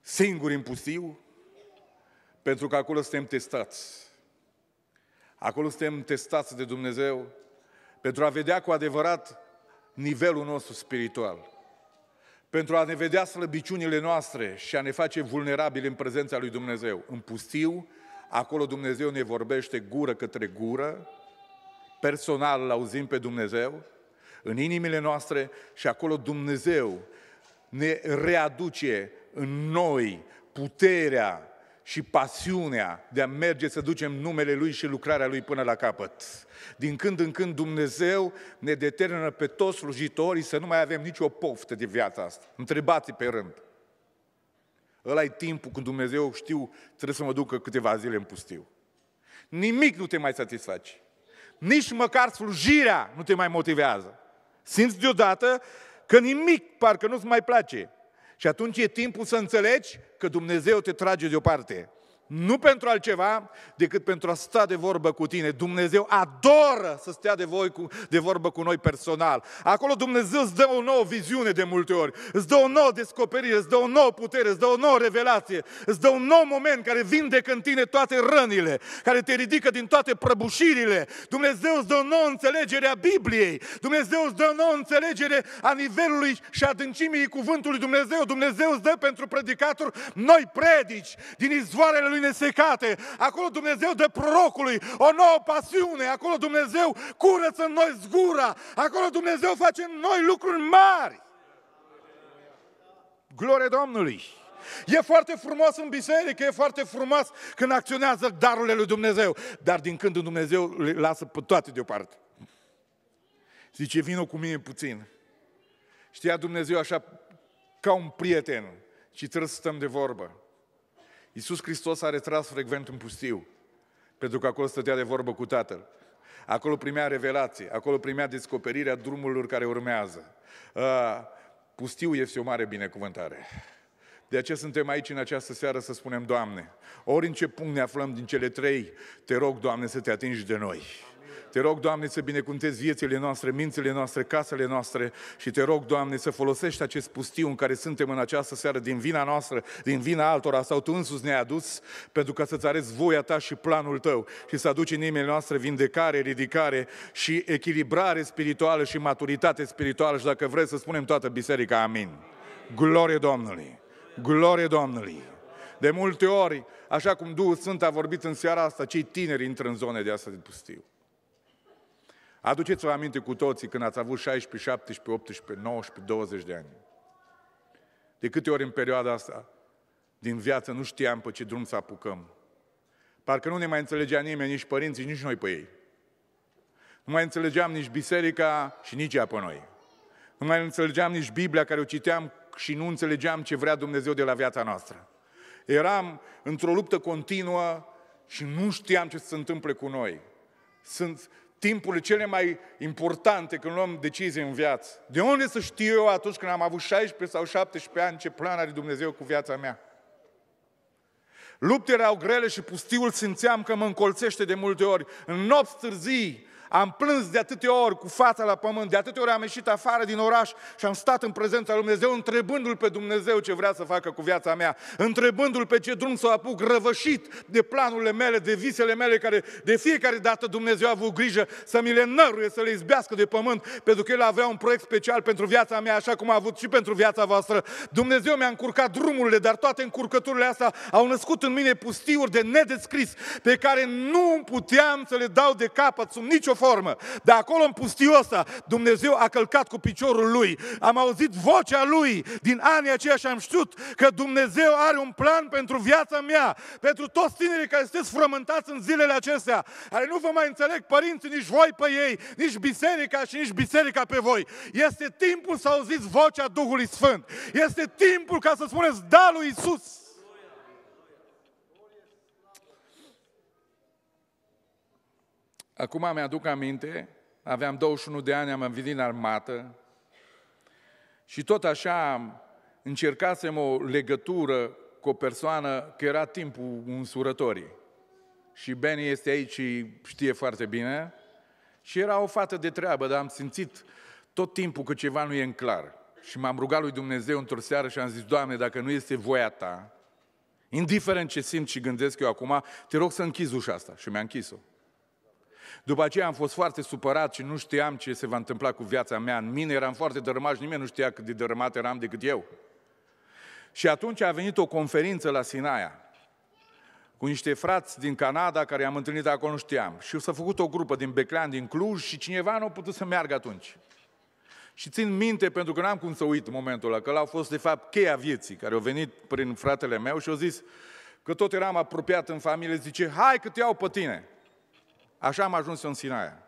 [SPEAKER 1] singuri în pustiu, pentru că acolo suntem testați. Acolo suntem testați de Dumnezeu pentru a vedea cu adevărat nivelul nostru spiritual. Pentru a ne vedea slăbiciunile noastre și a ne face vulnerabili în prezența lui Dumnezeu. În pustiu, acolo Dumnezeu ne vorbește gură către gură, personal îl auzim pe Dumnezeu, în inimile noastre și acolo Dumnezeu ne readuce în noi puterea și pasiunea de a merge să ducem numele Lui și lucrarea Lui până la capăt. Din când în când Dumnezeu ne determină pe toți slujitorii să nu mai avem nicio poftă de viața asta. întrebați pe rând. ăla e timpul când Dumnezeu știu, trebuie să mă ducă câteva zile în pustiu. Nimic nu te mai satisface nici măcar slujirea nu te mai motivează. Simți deodată că nimic parcă nu-ți mai place. Și atunci e timpul să înțelegi că Dumnezeu te trage deoparte nu pentru altceva decât pentru a sta de vorbă cu tine. Dumnezeu adoră să stea de, voi cu, de vorbă cu noi personal. Acolo Dumnezeu îți dă o nouă viziune de multe ori, îți dă o nouă descoperire, îți dă o nouă putere, îți dă o nouă revelație, îți dă un nou moment care vindecă în tine toate rănile, care te ridică din toate prăbușirile. Dumnezeu îți dă o nouă înțelegere a Bibliei, Dumnezeu îți dă o nouă înțelegere a nivelului și adâncimii cuvântului Dumnezeu. Dumnezeu îți dă pentru predicator noi predici din izvoarele lui mâinile secate. Acolo Dumnezeu dă prorocului o nouă pasiune. Acolo Dumnezeu curăță în noi zgura. Acolo Dumnezeu face în noi lucruri mari. Glorie Domnului! E foarte frumos în biserică, e foarte frumos când acționează darurile lui Dumnezeu. Dar din când în Dumnezeu le lasă pe toate deoparte. Zice, vină cu mine puțin. Știa Dumnezeu așa ca un prieten și trebuie să stăm de vorbă. Iisus Hristos a retras frecvent în pustiu, pentru că acolo stătea de vorbă cu Tatăl. Acolo primea revelație, acolo primea descoperirea drumurilor care urmează. Pustiu este o mare binecuvântare. De aceea suntem aici în această seară să spunem, Doamne, ori în ce punct ne aflăm din cele trei, te rog, Doamne, să te atingi de noi. Te rog, Doamne, să binecuvântezi viețile noastre, mințile noastre, casele noastre și te rog, Doamne, să folosești acest pustiu în care suntem în această seară din vina noastră, din vina altora sau Tu însuți ne-ai adus pentru ca să-ți arăți voia Ta și planul Tău și să aduci în inimile noastre vindecare, ridicare și echilibrare spirituală și maturitate spirituală și dacă vreți să spunem toată biserica, amin. Glorie Domnului! Glorie Domnului! De multe ori, așa cum Duhul Sfânt a vorbit în seara asta, cei tineri intră în zone de asta de pustiu. Aduceți-vă aminte cu toții când ați avut 16, 17, 18, 19, 20 de ani. De câte ori în perioada asta din viață nu știam pe ce drum să apucăm. Parcă nu ne mai înțelegea nimeni, nici părinții, nici noi pe ei. Nu mai înțelegeam nici biserica și nici ea pe noi. Nu mai înțelegeam nici Biblia care o citeam și nu înțelegeam ce vrea Dumnezeu de la viața noastră. Eram într-o luptă continuă și nu știam ce se întâmple cu noi. Sunt, Timpul cele mai importante când luăm decizii în viață. De unde să știu eu atunci când am avut 16 sau 17 ani ce plan are Dumnezeu cu viața mea? Luptele erau grele și pustiul simțeam că mă încolțește de multe ori. În nopți târzii, am plâns de atâtea ori cu fața la pământ, de atâtea ori am ieșit afară din oraș și am stat în prezența lui Dumnezeu întrebându-L pe Dumnezeu ce vrea să facă cu viața mea, întrebându-L pe ce drum să o apuc, răvășit de planurile mele, de visele mele, care de fiecare dată Dumnezeu a avut grijă să mi le năruie, să le izbească de pământ, pentru că El avea un proiect special pentru viața mea, așa cum a avut și pentru viața voastră. Dumnezeu mi-a încurcat drumurile, dar toate încurcăturile astea au născut în mine pustiuri de nedescris, pe care nu puteam să le dau de capăt sub nicio formă. Dar acolo în pustiul ăsta, Dumnezeu a călcat cu piciorul lui. Am auzit vocea lui din anii aceia și am știut că Dumnezeu are un plan pentru viața mea, pentru toți tinerii care sunteți frământați în zilele acestea, care nu vă mai înțeleg părinții, nici voi pe ei, nici biserica și nici biserica pe voi. Este timpul să auziți vocea Duhului Sfânt. Este timpul ca să spuneți da lui Isus. Acum mi-aduc aminte, aveam 21 de ani, am venit în armată și tot așa încercasem o legătură cu o persoană, că era timpul însurătorii. Și Benny este aici și știe foarte bine. Și era o fată de treabă, dar am simțit tot timpul că ceva nu e în clar. Și m-am rugat lui Dumnezeu într-o seară și am zis, Doamne, dacă nu este voia Ta, indiferent ce simt și gândesc eu acum, te rog să închizi ușa asta. Și mi-a închis-o. După aceea am fost foarte supărat și nu știam ce se va întâmpla cu viața mea în mine, eram foarte dărâmat nimeni nu știa cât de dărâmat eram decât eu. Și atunci a venit o conferință la Sinaia cu niște frați din Canada care am întâlnit acolo, nu știam. Și s-a făcut o grupă din Beclean, din Cluj și cineva nu a putut să meargă atunci. Și țin minte, pentru că n-am cum să uit momentul ăla, că l-au fost de fapt cheia vieții, care au venit prin fratele meu și au zis că tot eram apropiat în familie, zice, hai că te iau pe tine. Așa am ajuns în Sinaia.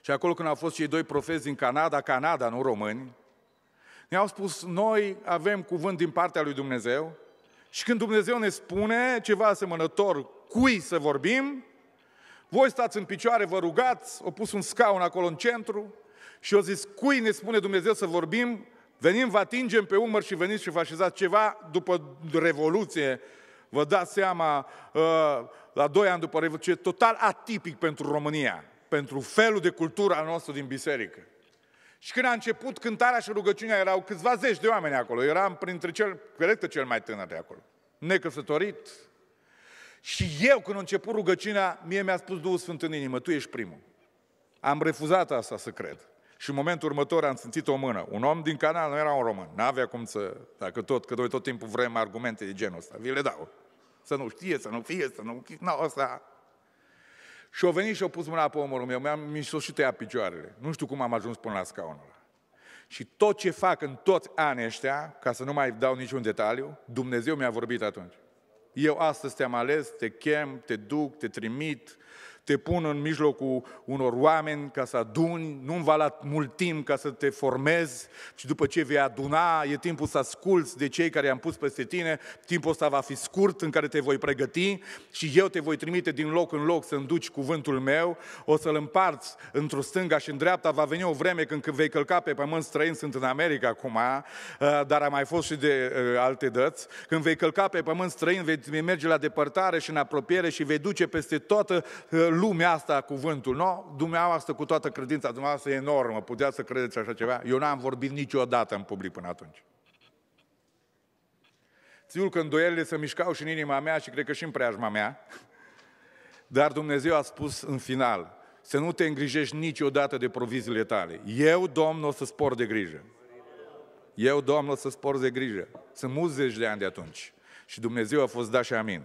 [SPEAKER 1] Și acolo când au fost cei doi profeți din Canada, Canada, nu români, ne-au spus, noi avem cuvânt din partea lui Dumnezeu și când Dumnezeu ne spune ceva asemănător cui să vorbim, voi stați în picioare, vă rugați, au pus un scaun acolo în centru și au zis, cui ne spune Dumnezeu să vorbim, venim, vă atingem pe umăr și veniți și vă așezați ceva după Revoluție, Vă dați seama, uh, la doi ani după Revoluție, total atipic pentru România, pentru felul de cultură a noastră din biserică. Și când a început cântarea și rugăciunea, erau câțiva zeci de oameni acolo. Eram printre cel, cred că cel mai tânăr de acolo. Necăsătorit. Și eu, când a început rugăciunea, mie mi-a spus Duhul Sfânt în inimă, tu ești primul. Am refuzat asta să cred. Și în momentul următor am simțit o mână. Un om din canal nu era un român. N-avea cum să... Dacă tot, că noi tot timpul vrem argumente de genul ăsta. Vi le dau. Să nu știe, să nu fie, să nu... Nu, asta... Și au venit și au pus mâna pe omorul meu, mi-am mi am mi și tăiat picioarele. Nu știu cum am ajuns până la scaunul ăla. Și tot ce fac în toți anii ăștia, ca să nu mai dau niciun detaliu, Dumnezeu mi-a vorbit atunci. Eu astăzi te-am ales, te chem, te duc, te trimit, te pun în mijlocul unor oameni ca să aduni, nu-mi va la mult timp ca să te formezi și după ce vei aduna, e timpul să asculți de cei care i-am pus peste tine, timpul ăsta va fi scurt în care te voi pregăti și eu te voi trimite din loc în loc să înduci cuvântul meu, o să-l împarți într-o stânga și în dreapta, va veni o vreme când vei călca pe pământ străin, sunt în America acum, uh, dar a mai fost și de uh, alte dăți, când vei călca pe pământ străin, vei merge la depărtare și în apropiere și vei duce peste toată uh, lumea asta cuvântul, nu? Dumneavoastră, cu toată credința dumneavoastră e enormă, puteați să credeți așa ceva. Eu n-am vorbit niciodată în public până atunci. Sigur că îndoielile se mișcau și în inima mea și cred că și în preajma mea, dar Dumnezeu a spus în final, să nu te îngrijești niciodată de proviziile tale. Eu, Domnul, o să spor de grijă. Eu, Domnul, o să spor de grijă. Sunt mulți zeci de ani de atunci. Și Dumnezeu a fost da și amin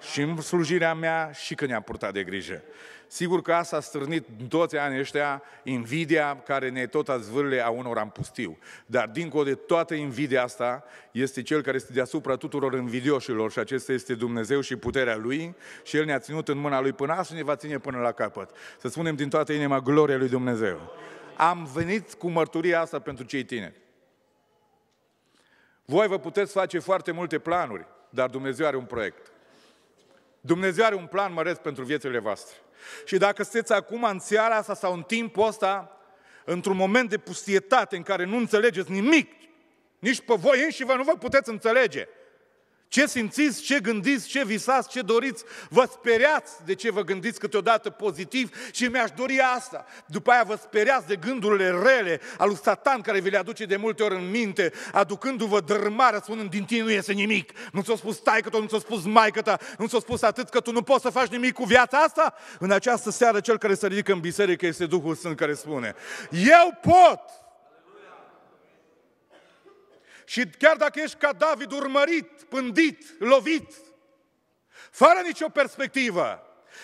[SPEAKER 1] și în slujirea mea și că ne a purtat de grijă. Sigur că asta a stârnit toți anii ăștia invidia care ne tot azvârle a unor în pustiu. Dar dincolo de toată invidia asta este cel care este deasupra tuturor invidioșilor și acesta este Dumnezeu și puterea Lui și El ne-a ținut în mâna Lui până azi și ne va ține până la capăt. Să spunem din toată inima gloria Lui Dumnezeu. Am venit cu mărturia asta pentru cei tineri. Voi vă puteți face foarte multe planuri, dar Dumnezeu are un proiect. Dumnezeu are un plan măreț pentru viețile voastre. Și dacă sunteți acum în seara asta sau în timpul ăsta, într-un moment de pustietate în care nu înțelegeți nimic, nici pe voi înși vă nu vă puteți înțelege, ce simțiți, ce gândiți, ce visați, ce doriți, vă speriați de ce vă gândiți câteodată pozitiv și mi-aș dori asta. După aia vă speriați de gândurile rele al lui Satan care vi le aduce de multe ori în minte, aducându-vă dărâmarea, spunând din tine nu iese nimic. Nu ți-a spus tu nu ți-a spus mai că nu ți-a spus atât că tu nu poți să faci nimic cu viața asta. În această seară cel care se ridică în biserică este Duhul Sfânt care spune, eu pot! Și chiar dacă ești ca David urmărit, pândit, lovit, fără nicio perspectivă,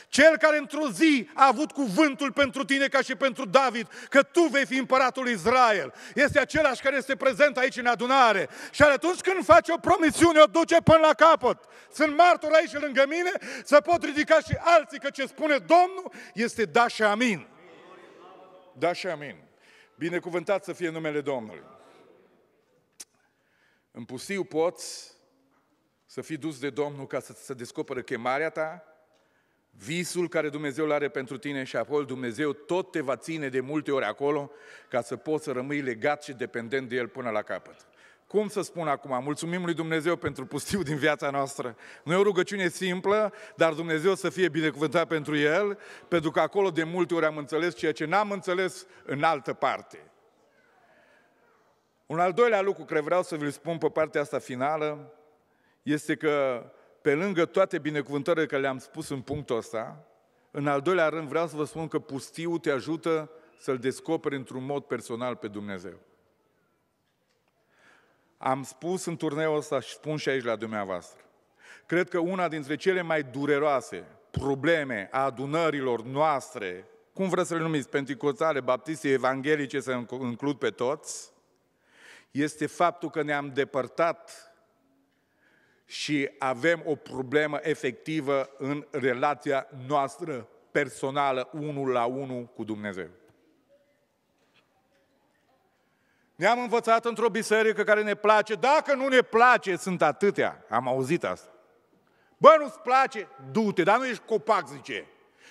[SPEAKER 1] cel care într-o zi a avut cuvântul pentru tine ca și pentru David, că tu vei fi împăratul Israel, este același care este prezent aici în adunare. Și atunci când face o promisiune, o duce până la capăt. Sunt martori aici lângă mine, să pot ridica și alții că ce spune Domnul este da și amin. Da și amin. Binecuvântat să fie numele Domnului. În pustiu poți să fii dus de Domnul ca să, să descoperă chemarea ta, visul care Dumnezeu l-are pentru tine și apoi Dumnezeu tot te va ține de multe ori acolo ca să poți să rămâi legat și dependent de El până la capăt. Cum să spun acum? Mulțumim lui Dumnezeu pentru pustiu din viața noastră. Nu e o rugăciune simplă, dar Dumnezeu să fie binecuvântat pentru el, pentru că acolo de multe ori am înțeles ceea ce n-am înțeles în altă parte. Un al doilea lucru care vreau să vi-l spun pe partea asta finală este că pe lângă toate binecuvântările care le-am spus în punctul ăsta, în al doilea rând vreau să vă spun că pustiul te ajută să-L descoperi într-un mod personal pe Dumnezeu. Am spus în turneul ăsta și spun și aici la dumneavoastră. Cred că una dintre cele mai dureroase probleme a adunărilor noastre, cum vreți să le numiți, pentecostale, baptiste, evanghelice, să includ pe toți, este faptul că ne-am depărtat și avem o problemă efectivă în relația noastră personală, unul la unul cu Dumnezeu. Ne-am învățat într-o biserică care ne place. Dacă nu ne place, sunt atâtea. Am auzit asta. Bă, nu-ți place? Du-te, dar nu ești copac, zice.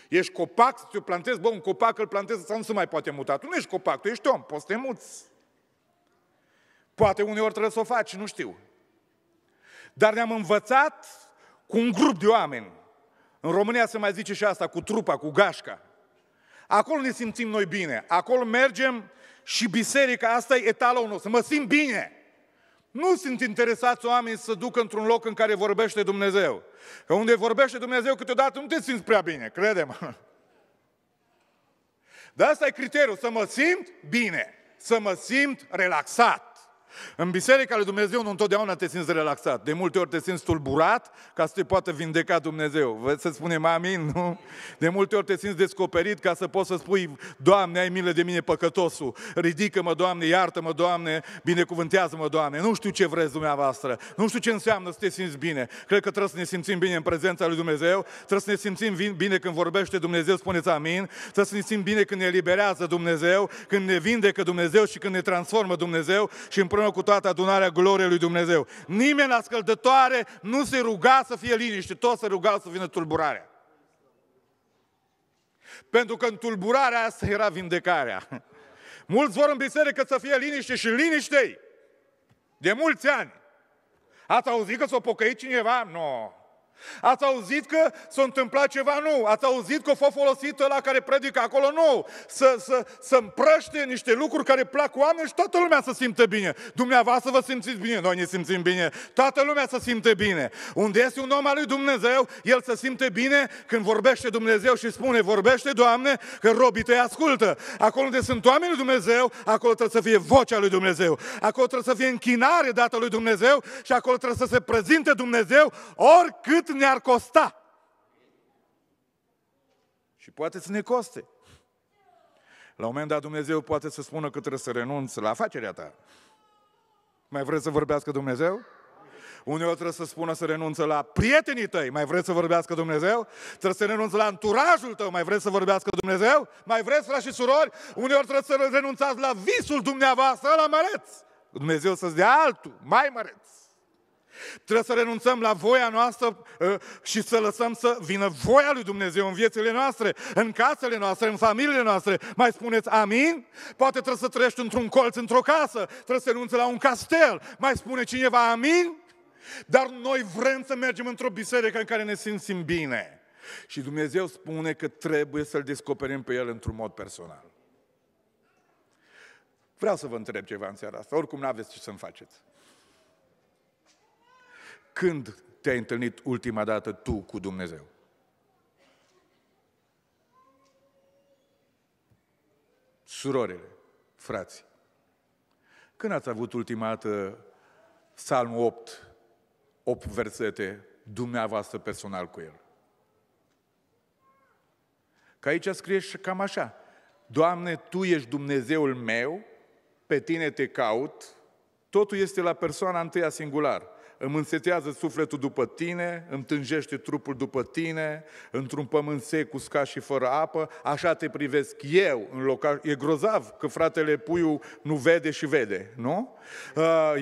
[SPEAKER 1] Ești copac, ți-o plantezi, bă, un copac îl plantezi sau nu se mai poate muta. Tu nu ești copac, tu ești om, poți să te muți. Poate uneori trebuie să o faci, nu știu. Dar ne-am învățat cu un grup de oameni. În România se mai zice și asta, cu trupa, cu gașca. Acolo ne simțim noi bine. Acolo mergem și biserica, asta e etalonul nostru. Mă simt bine. Nu sunt interesați oamenii să ducă într-un loc în care vorbește Dumnezeu. Că unde vorbește Dumnezeu, câteodată nu te simți prea bine, credem. Dar asta e criteriul, să mă simt bine, să mă simt relaxat. În biserica lui Dumnezeu nu întotdeauna te simți relaxat. De multe ori te simți tulburat ca să te poată vindeca Dumnezeu. Vă să spunem amin, nu? De multe ori te simți descoperit ca să poți să spui, Doamne, ai milă de mine păcătosul. Ridică-mă, Doamne, iartă-mă, Doamne, binecuvântează-mă, Doamne. Nu știu ce vreți dumneavoastră. Nu știu ce înseamnă să te simți bine. Cred că trebuie să ne simțim bine în prezența lui Dumnezeu. Trebuie să ne simțim bine când vorbește Dumnezeu, spuneți amin. Trebuie să ne simțim bine când ne eliberează Dumnezeu, când ne vindecă Dumnezeu și când ne transformă Dumnezeu și în împreună cu toată adunarea gloriei lui Dumnezeu. Nimeni la scăldătoare nu se ruga să fie liniște, toți se rugau să vină tulburarea. Pentru că în tulburarea asta era vindecarea. Mulți vor în biserică să fie liniște și liniștei De mulți ani. Ați auzit că s-a pocăit cineva? Nu. No. Ați auzit că s-a întâmplat ceva nu? Ați auzit că a fost folosit la care predică acolo nu? Să, să, să împrăște niște lucruri care plac oameni și toată lumea să simtă bine. Dumneavoastră vă simțiți bine, noi ne simțim bine. Toată lumea să simte bine. Unde este un om al lui Dumnezeu, el să simte bine când vorbește Dumnezeu și spune, vorbește Doamne, că robii te ascultă. Acolo unde sunt oamenii lui Dumnezeu, acolo trebuie să fie vocea lui Dumnezeu. Acolo trebuie să fie închinare dată lui Dumnezeu și acolo trebuie să se prezinte Dumnezeu oricât ne-ar costa. Și poate să ne coste. La un moment dat Dumnezeu poate să spună că trebuie să renunți la afacerea ta. Mai vreți să vorbească Dumnezeu? Uneori trebuie să spună să renunță la prietenii tăi. Mai vreți să vorbească Dumnezeu? Trebuie să renunți la anturajul tău. Mai vreți să vorbească Dumnezeu? Mai vreți, frați și surori? Uneori trebuie să renunțați la visul dumneavoastră, la măreț. Dumnezeu să-ți dea altul, mai măreți. Trebuie să renunțăm la voia noastră uh, și să lăsăm să vină voia lui Dumnezeu în viețile noastre, în casele noastre, în familiile noastre. Mai spuneți amin? Poate trebuie să trăiești într-un colț, într-o casă, trebuie să renunți la un castel. Mai spune cineva amin? Dar noi vrem să mergem într-o biserică în care ne simțim bine. Și Dumnezeu spune că trebuie să-L descoperim pe El într-un mod personal. Vreau să vă întreb ceva în seara asta, oricum n-aveți ce să-mi faceți. Când te-ai întâlnit ultima dată tu cu Dumnezeu? Surorile, frații, când ați avut ultima dată Psalmul 8, 8 versete, dumneavoastră personal cu el? Că aici scrie și cam așa. Doamne, Tu ești Dumnezeul meu, pe Tine te caut, totul este la persoana întâia singular îmi însetează sufletul după tine, îmi tânjește trupul după tine, într-un pământ sec, uscat și fără apă, așa te privesc eu în locaș. E grozav că fratele Puiu nu vede și vede, nu?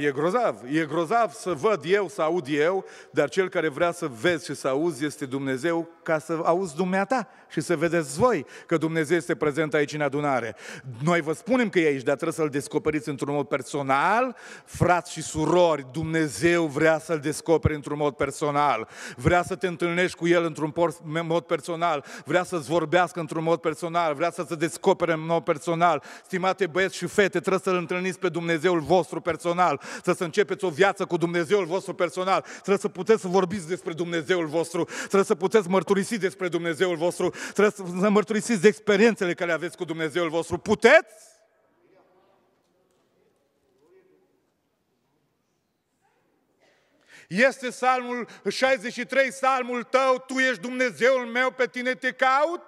[SPEAKER 1] E grozav. E grozav să văd eu, să aud eu, dar cel care vrea să vezi și să auzi este Dumnezeu ca să auzi dumneata și să vedeți voi că Dumnezeu este prezent aici în adunare. Noi vă spunem că e aici, dar trebuie să-L descoperiți într-un mod personal, frați și surori, Dumnezeu vrea vrea să-L descoperi într-un mod personal, vrea să te întâlnești cu El într-un mod personal, vrea să-ți vorbească într-un mod personal, vrea să ți descopere în mod personal. Stimate băieți și fete, trebuie să-L întâlniți pe Dumnezeul vostru personal, să să începeți o viață cu Dumnezeul vostru personal, trebuie să puteți să vorbiți despre Dumnezeul vostru, trebuie să puteți mărturisi despre Dumnezeul vostru, trebuie să mărturisiți de experiențele care aveți cu Dumnezeul vostru. Puteți? Este Salmul 63, Salmul tău, tu ești Dumnezeul meu, pe tine te caut?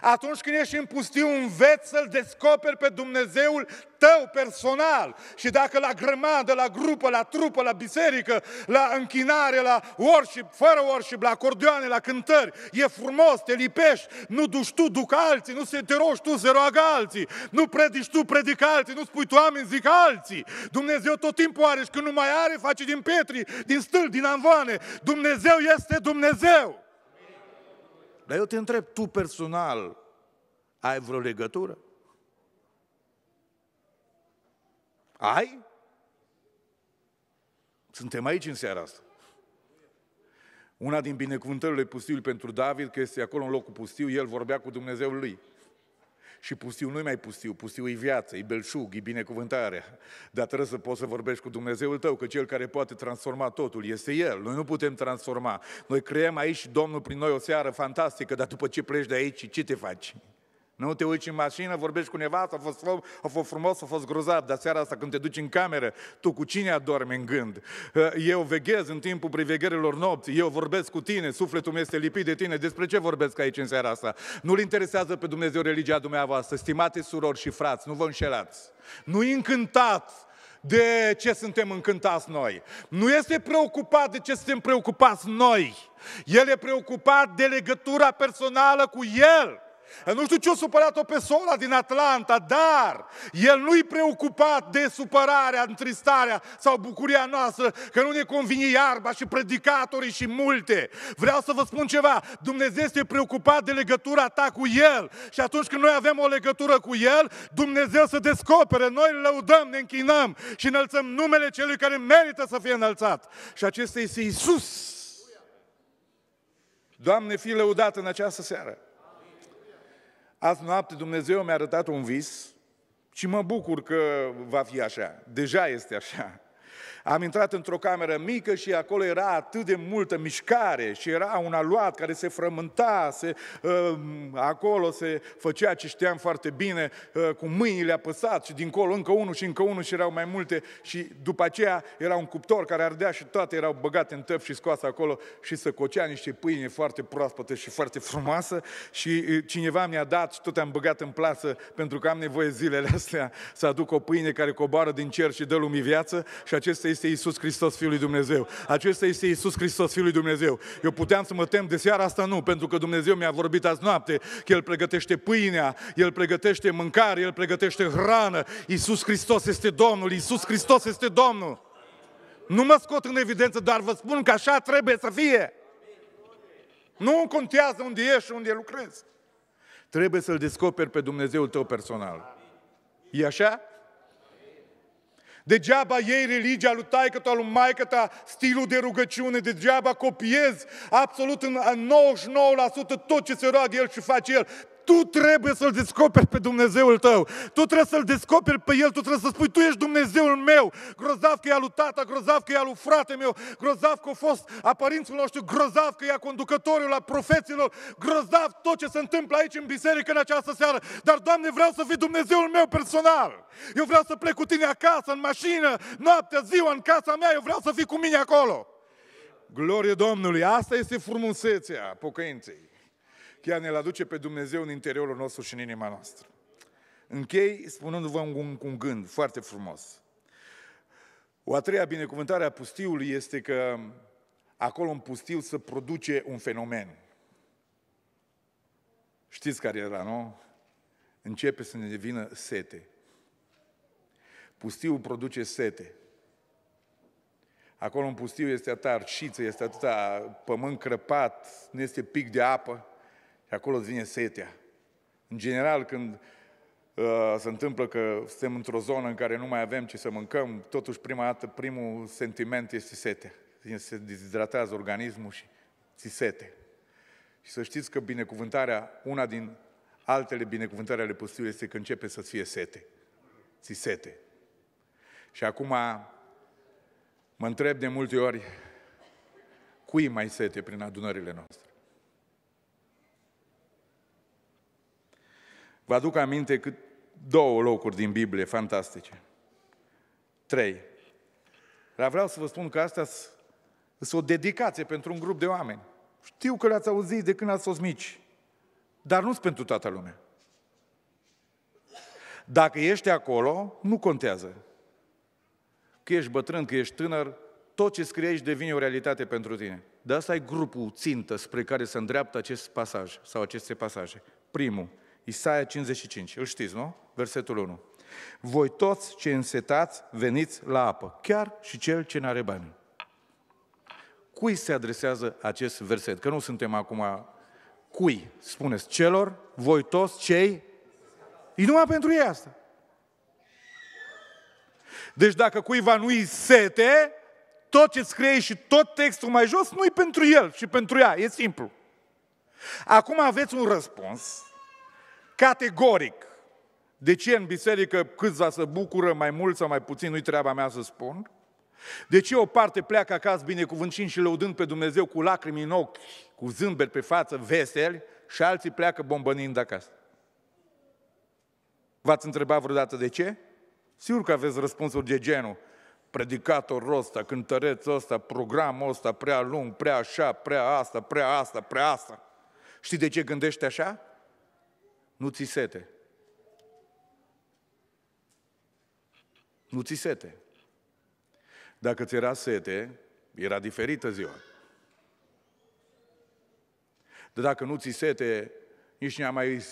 [SPEAKER 1] Atunci când ești în pustiu, înveți să-L descoperi pe Dumnezeul tău personal. Și dacă la grămadă, la grupă, la trupă, la biserică, la închinare, la worship, fără worship, la acordeoane, la cântări, e frumos, te lipești, nu duci tu, duc alții, nu se te rogi tu, se roagă alții, nu predici tu, predic alții, nu spui tu oameni, zic alții. Dumnezeu tot timpul are și când nu mai are, face din petri, din stâl, din anvoane. Dumnezeu este Dumnezeu. Dar eu te întreb, tu personal, ai vreo legătură? Ai? Suntem aici în seara asta. Una din binecuvântările pustiului pentru David, că este acolo în locul pustiu, el vorbea cu Dumnezeul lui. Și pustiu nu-i mai pustiu, pustiu e viață, e belșug, e binecuvântare. Dar trebuie să poți să vorbești cu Dumnezeul tău, că Cel care poate transforma totul este El. Noi nu putem transforma. Noi creăm aici, Domnul, prin noi o seară fantastică, dar după ce pleci de aici, ce te faci? Nu te uiți în mașină, vorbești cu nevastă, a fost, a fost frumos, a fost grozav, dar seara asta când te duci în cameră, tu cu cine adormi în gând? Ă, eu veghez în timpul privegherilor nopții, eu vorbesc cu tine, sufletul meu este lipit de tine, despre ce vorbesc aici în seara asta? Nu-L interesează pe Dumnezeu religia dumneavoastră, stimate surori și frați, nu vă înșelați. Nu încântați de ce suntem încântați noi. Nu este preocupat de ce suntem preocupați noi. El e preocupat de legătura personală cu El. Nu știu ce a supărat-o pe sora din Atlanta, dar el nu-i preocupat de supărarea, întristarea sau bucuria noastră că nu ne convine iarba și predicatorii și multe. Vreau să vă spun ceva, Dumnezeu este preocupat de legătura ta cu El și atunci când noi avem o legătură cu El, Dumnezeu se descopere. noi îl lăudăm, ne închinăm și înălțăm numele Celui care merită să fie înălțat. Și acesta este Isus. Doamne, fi lăudat în această seară. Azi noapte Dumnezeu mi-a arătat un vis și mă bucur că va fi așa. Deja este așa. Am intrat într-o cameră mică și acolo era atât de multă mișcare și era un aluat care se frământa, se, uh, acolo se făcea ce știam foarte bine, uh, cu mâinile apăsat și dincolo încă unul și încă unul și erau mai multe și după aceea era un cuptor care ardea și toate erau băgate în tăp și scoase acolo și să cocea niște pâine foarte proaspătă și foarte frumoasă și uh, cineva mi-a dat și tot am băgat în plasă pentru că am nevoie zilele astea să aduc o pâine care coboară din cer și dă lumii viață și acesta este Isus Hristos, Fiul lui Dumnezeu. Acesta este Isus Hristos, Fiul lui Dumnezeu. Eu puteam să mă tem de seara asta, nu, pentru că Dumnezeu mi-a vorbit azi noapte că El pregătește pâinea, El pregătește mâncare, El pregătește hrană. Isus Hristos este Domnul, Isus Hristos este Domnul. Nu mă scot în evidență, dar vă spun că așa trebuie să fie. Nu contează unde ești și unde lucrezi. Trebuie să-L descoperi pe Dumnezeul tău personal. E așa? Degeaba ei religia lui taică ta, lui maică ta, stilul de rugăciune, degeaba copiezi absolut în 99% tot ce se roagă el și face el tu trebuie să-L descoperi pe Dumnezeul tău. Tu trebuie să-L descoperi pe El, tu trebuie să spui, tu ești Dumnezeul meu. Grozav că e al lui tata, grozav că e al lui frate meu, grozav că a fost a părinților noștri, grozav că e a conducătorul, a profeților, grozav tot ce se întâmplă aici în biserică în această seară. Dar, Doamne, vreau să fii Dumnezeul meu personal. Eu vreau să plec cu tine acasă, în mașină, noaptea, ziua, în casa mea, eu vreau să fii cu mine acolo. Glorie Domnului! Asta este frumusețea pocăinței ea ne-l aduce pe Dumnezeu în interiorul nostru și în inima noastră. Închei spunându-vă un, un gând foarte frumos. O a treia binecuvântare a pustiului este că acolo în pustiu se produce un fenomen. Știți care era, nu? Începe să ne devină sete. Pustiul produce sete. Acolo în pustiu este atâta arșiță, este atâta pământ crăpat, nu este pic de apă. Și acolo îți vine setea. În general, când uh, se întâmplă că suntem într-o zonă în care nu mai avem ce să mâncăm, totuși prima dată, primul sentiment este setea. Se dezidratează organismul și ți sete. Și să știți că binecuvântarea, una din altele binecuvântări ale pustiului este că începe să-ți fie sete. Ți sete. Și acum mă întreb de multe ori, cui mai sete prin adunările noastre? Vă aduc aminte cât două locuri din Biblie fantastice. Trei. Dar vreau să vă spun că astea sunt o dedicație pentru un grup de oameni. Știu că le-ați auzit de când ați fost mici, dar nu sunt pentru toată lumea. Dacă ești acolo, nu contează. Că ești bătrân, că ești tânăr, tot ce scrie aici devine o realitate pentru tine. De asta e grupul țintă spre care se îndreaptă acest pasaj sau aceste pasaje. Primul, Isaia 55, îl știți, nu? Versetul 1. Voi toți ce însetați, veniți la apă, chiar și cel ce n-are bani. Cui se adresează acest verset? Că nu suntem acum cui, spuneți, celor, voi toți cei, e numai pentru ei asta. Deci dacă cuiva nu-i sete, tot ce scrie și tot textul mai jos nu-i pentru el și pentru ea, e simplu. Acum aveți un răspuns Categoric. De ce în biserică câțiva se bucură, mai mult sau mai puțin, nu-i treaba mea să spun. De ce o parte pleacă acasă binecuvântind și lăudând pe Dumnezeu cu lacrimi în ochi, cu zâmbet pe față, veseli, și alții pleacă bombănind acasă? V-ați întrebat vreodată de ce? Sigur că aveți răspunsuri de genul predicatorul ăsta, cântărețul ăsta, programul ăsta, prea lung, prea așa, prea asta, prea asta, prea asta. Știi de ce gândește așa? Nu ți sete. Nu ți sete. Dacă ți era sete, era diferită ziua. Dar dacă nu ți sete, nici nu mai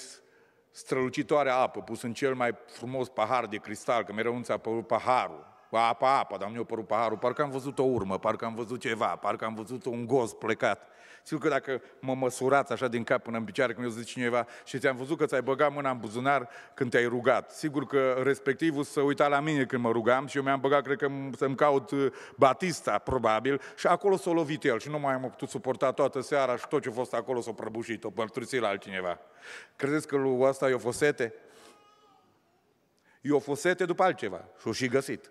[SPEAKER 1] strălucitoare apă pus în cel mai frumos pahar de cristal, că mereu nu ți-a părut paharul. Apa, apa, dar nu i a părut paharul. Parcă am văzut o urmă, parcă am văzut ceva, parcă am văzut un goz plecat. Știu că dacă mă măsurați așa din cap până în picioare când eu zic cineva și ți-am văzut că ți-ai băgat mâna în buzunar când te-ai rugat. Sigur că respectivul să uita la mine când mă rugam și eu mi-am băgat, cred că să-mi caut uh, Batista, probabil, și acolo s-a lovit el și nu mai am putut suporta toată seara și tot ce a fost acolo s-a prăbușit, o părtrusit la altcineva. Credeți că lui asta e o fosete? E o fosete după altceva și o și găsit.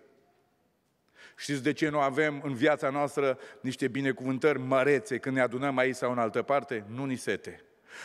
[SPEAKER 1] Știți de ce nu avem în viața noastră niște binecuvântări mărețe când ne adunăm aici sau în altă parte? Nu ni sete.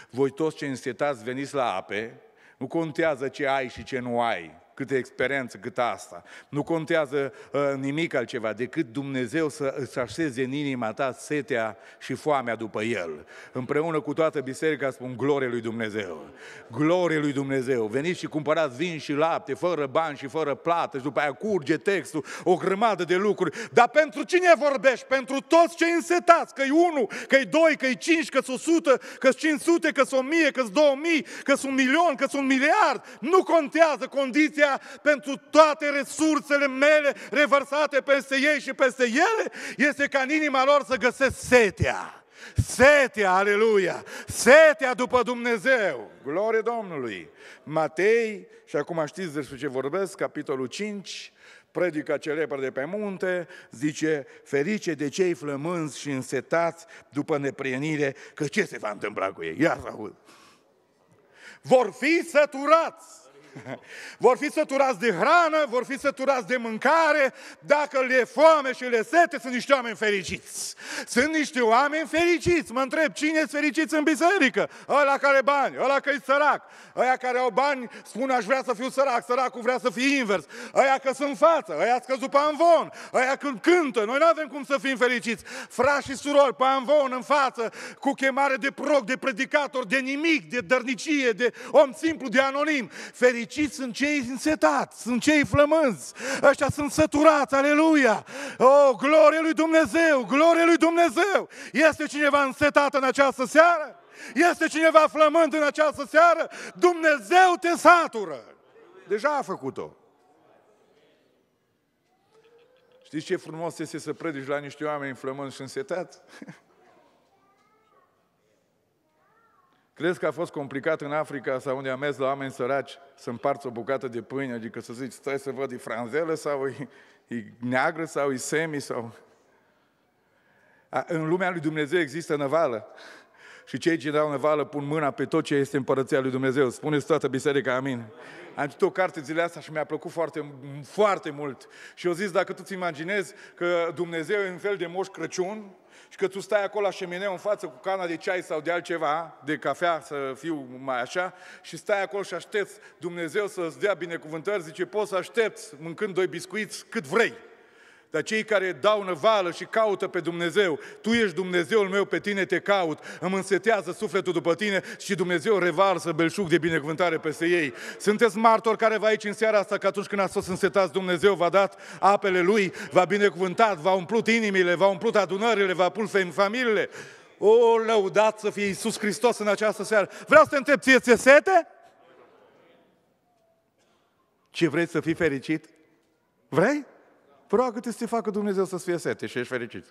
[SPEAKER 1] Voi toți ce însetați veniți la ape, nu contează ce ai și ce nu ai, câtă experiență, cât asta. Nu contează uh, nimic altceva decât Dumnezeu să îți așeze în inima ta setea și foamea după El. Împreună cu toată biserica spun glorie lui Dumnezeu. Glorie lui Dumnezeu. Veniți și cumpărați vin și lapte, fără bani și fără plată și după aia curge textul, o grămadă de lucruri. Dar pentru cine vorbești? Pentru toți cei însetați, că-i unu, că-i doi, că-i cinci, că-s o sută, că-s cinci sute, că-s o mie, că-s două mii, că-s un milion, că-s un miliard. Nu contează condiția Evlavia pentru toate resursele mele revărsate peste ei și peste ele, este ca în inima lor să găsesc setea. Setea, aleluia! Setea după Dumnezeu! Glorie Domnului! Matei, și acum știți despre ce vorbesc, capitolul 5, predica celebră de pe munte, zice, ferice de cei flămânzi și însetați după neprienire, că ce se va întâmpla cu ei? Ia să aud! Vor fi săturați! Vor fi săturați de hrană, vor fi săturați de mâncare, dacă le e foame și le sete, sunt niște oameni fericiți. Sunt niște oameni fericiți. Mă întreb, cine sunt fericiți în biserică? Ăla care are bani, ăla care e sărac. Ăia care au bani spun aș vrea să fiu sărac, săracul vrea să fie invers. Ăia că sunt față, ăia scăzut pe amvon, ăia când cântă. Noi nu avem cum să fim fericiți. Frași și surori, pe amvon, în față, cu chemare de proc, de predicator, de nimic, de dărnicie, de om simplu, de anonim. Fericiți fericiți sunt cei însetați, sunt cei flămânzi, ăștia sunt săturați, aleluia! O, oh, glorie lui Dumnezeu, glorie lui Dumnezeu! Este cineva însetat în această seară? Este cineva flămând în această seară? Dumnezeu te satură! Deja a făcut-o. Știți ce frumos este să predici la niște oameni flămânzi și însetați? Crezi că a fost complicat în Africa sau unde am mers la oameni săraci să împarți o bucată de pâine, adică să zici, stai să văd, e franzelă sau e, e neagră sau e semi sau... A, în lumea lui Dumnezeu există năvală și cei ce dau nevală pun mâna pe tot ce este împărăția lui Dumnezeu. Spuneți toată biserica, amin. Am citit o carte zilele astea și mi-a plăcut foarte, foarte mult. Și eu zis, dacă tu ți imaginezi că Dumnezeu e un fel de moș Crăciun și că tu stai acolo la șemineu în față cu cana de ceai sau de altceva, de cafea, să fiu mai așa, și stai acolo și aștepți Dumnezeu să-ți dea binecuvântări, zice, poți să aștepți mâncând doi biscuiți cât vrei. Dar cei care dau năvală și caută pe Dumnezeu, Tu ești Dumnezeul meu, pe Tine te caut, îmi însetează sufletul după Tine și Dumnezeu revarsă belșug de binecuvântare peste ei. Sunteți martori care va aici în seara asta că atunci când ați fost însetați, Dumnezeu v-a dat apele Lui, v-a binecuvântat, v-a umplut inimile, v-a umplut adunările, v-a pus în familiile. O, lăudat să fie Iisus Hristos în această seară. Vreau să te întreb, ție ți sete? Ce vrei să fii fericit? Vrei? Roagă-te să te facă Dumnezeu să-ți fie sete și ești fericit.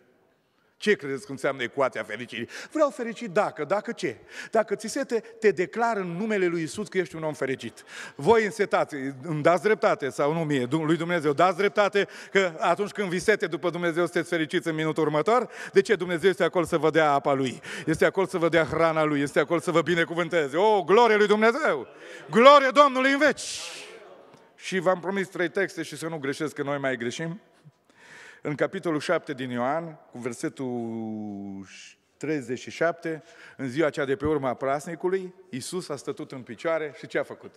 [SPEAKER 1] Ce credeți că înseamnă ecuația fericirii? Vreau fericit dacă, dacă ce? Dacă ți sete, te declar în numele lui Isus că ești un om fericit. Voi însetați, îmi dați dreptate sau nu mie, lui Dumnezeu, dați dreptate că atunci când vi sete după Dumnezeu sunteți fericiți în minutul următor? De ce? Dumnezeu este acolo să vă dea apa Lui, este acolo să vă dea hrana Lui, este acolo să vă binecuvânteze. O, oh, glorie lui Dumnezeu! Glorie Domnului în veci! Și v-am promis trei texte și să nu greșesc că noi mai greșim în capitolul 7 din Ioan, cu versetul 37, în ziua aceea de pe urma prasnicului, Iisus a stătut în picioare și ce a făcut?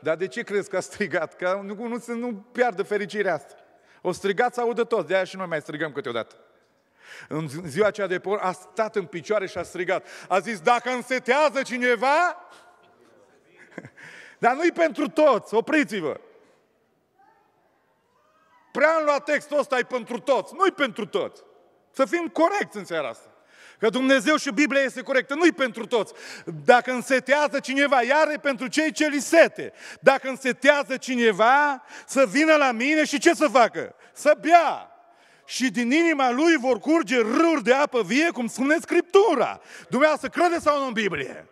[SPEAKER 1] Dar de ce crezi că a strigat? Că nu, nu, să nu piardă fericirea asta. O strigat să audă toți, de-aia și noi mai strigăm câteodată. În ziua aceea de pe a stat în picioare și a strigat. A zis, dacă însetează cineva, dar nu-i pentru toți, opriți-vă prea am luat textul ăsta e pentru toți. Nu-i pentru toți. Să fim corecți în seara asta. Că Dumnezeu și Biblia este corectă, nu-i pentru toți. Dacă însetează cineva, iar e pentru cei ce li sete. Dacă însetează cineva, să vină la mine și ce să facă? Să bea. Și din inima lui vor curge râuri de apă vie, cum spune Scriptura. să crede sau nu în Biblie?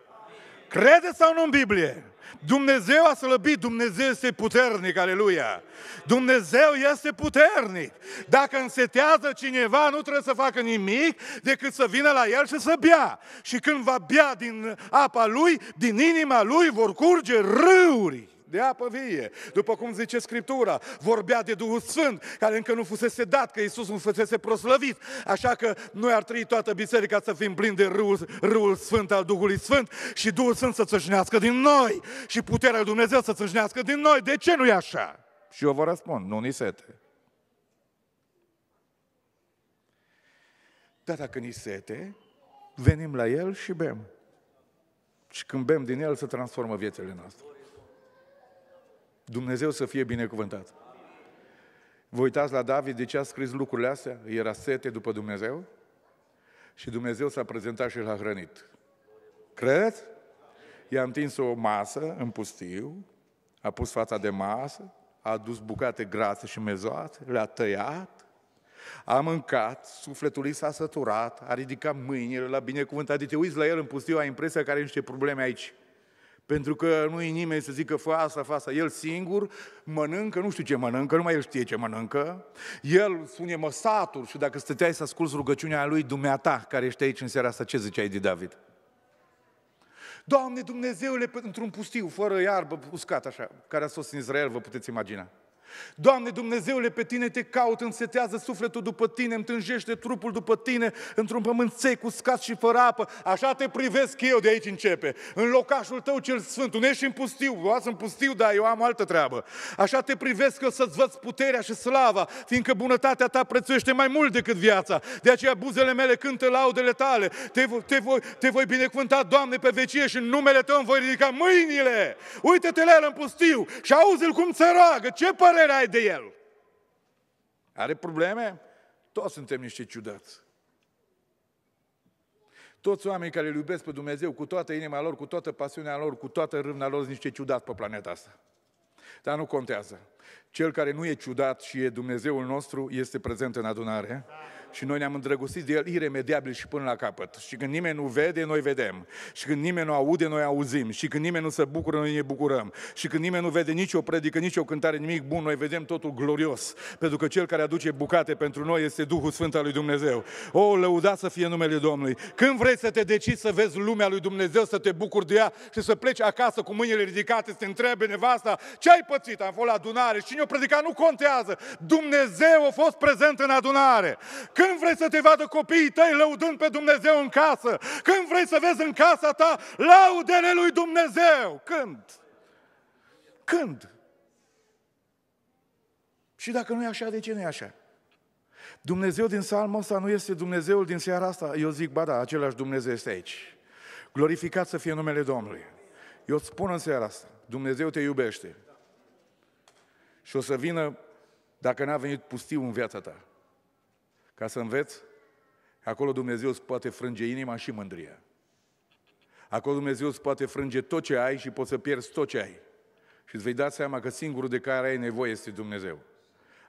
[SPEAKER 1] Credeți sau nu în Biblie? Dumnezeu a slăbit, Dumnezeu este puternic, aleluia! Dumnezeu este puternic! Dacă însetează cineva, nu trebuie să facă nimic decât să vină la el și să bea. Și când va bea din apa lui, din inima lui vor curge râuri de apă vie. După cum zice Scriptura, vorbea de Duhul Sfânt, care încă nu fusese dat, că Iisus nu fusese proslăvit. Așa că noi ar trebui toată biserica să fim plini de râul, râul Sfânt al Duhului Sfânt și Duhul Sfânt să țâșnească din noi și puterea lui Dumnezeu să țâșnească din noi. De ce nu e așa? Și eu vă răspund, nu ni sete. Dar dacă ni sete, venim la El și bem. Și când bem din El, se transformă viețile noastre. Dumnezeu să fie binecuvântat. Vă uitați la David, de ce a scris lucrurile astea? Era sete după Dumnezeu? Și Dumnezeu s-a prezentat și l-a hrănit. Credeți? I-a întins o masă în pustiu, a pus fața de masă, a adus bucate grase și mezoate, le-a tăiat, a mâncat, sufletul lui s-a săturat, a ridicat mâinile la binecuvântat. De deci uiți la el în pustiu, ai impresia că are niște probleme aici. Pentru că nu e nimeni să zică, fă asta, fă asta. El singur mănâncă, nu știu ce mănâncă, numai el știe ce mănâncă. El spune satur și dacă stăteai să asculți rugăciunea lui dumneata, care ești aici în seara asta, ce ziceai de David? Doamne Dumnezeule, într-un pustiu, fără iarbă, uscat așa, care a fost în Israel, vă puteți imagina. Doamne Dumnezeule, pe Tine te caut, însetează sufletul după Tine, îmi tânjește trupul după Tine, într-un pământ sec, uscat și fără apă. Așa te privesc eu, de aici începe. În locașul tău cel sfânt, unde ești în pustiu, eu sunt pustiu, dar eu am altă treabă. Așa te privesc eu să-ți văd puterea și slava, fiindcă bunătatea ta prețuiește mai mult decât viața. De aceea buzele mele cântă laudele tale. Te, voi, te, voi, te voi binecuvânta, Doamne, pe vecie și în numele Tău îmi voi ridica mâinile. Uite-te la el în pustiu și auzi-l cum se roagă. Ce părere părere ai de el? Are probleme? Toți suntem niște ciudați. Toți oamenii care îl iubesc pe Dumnezeu cu toată inima lor, cu toată pasiunea lor, cu toată râvna lor, sunt niște ciudați pe planeta asta. Dar nu contează. Cel care nu e ciudat și e Dumnezeul nostru este prezent în adunare. Da și noi ne-am îndrăgostit de el iremediabil și până la capăt. Și când nimeni nu vede, noi vedem. Și când nimeni nu aude, noi auzim. Și când nimeni nu se bucură, noi ne bucurăm. Și când nimeni nu vede nicio predică, nicio cântare, nimic bun, noi vedem totul glorios. Pentru că cel care aduce bucate pentru noi este Duhul Sfânt al lui Dumnezeu. O, lăuda să fie numele Domnului. Când vrei să te decizi să vezi lumea lui Dumnezeu, să te bucuri de ea și să pleci acasă cu mâinile ridicate, să te întrebe nevasta, ce ai pățit? Am fost la adunare. Cine o predica nu contează. Dumnezeu a fost prezent în adunare. Când când vrei să te vadă copiii tăi lăudând pe Dumnezeu în casă? Când vrei să vezi în casa ta laudele lui Dumnezeu? Când? Când? Și dacă nu e așa, de ce nu e așa? Dumnezeu din psalmul ăsta nu este Dumnezeul din seara asta. Eu zic, ba da, același Dumnezeu este aici. Glorificat să fie numele Domnului. Eu îți spun în seara asta, Dumnezeu te iubește. Și o să vină, dacă n-a venit pustiu în viața ta, ca să înveți că acolo Dumnezeu îți poate frânge inima și mândria. Acolo Dumnezeu îți poate frânge tot ce ai și poți să pierzi tot ce ai. Și îți vei da seama că singurul de care ai nevoie este Dumnezeu.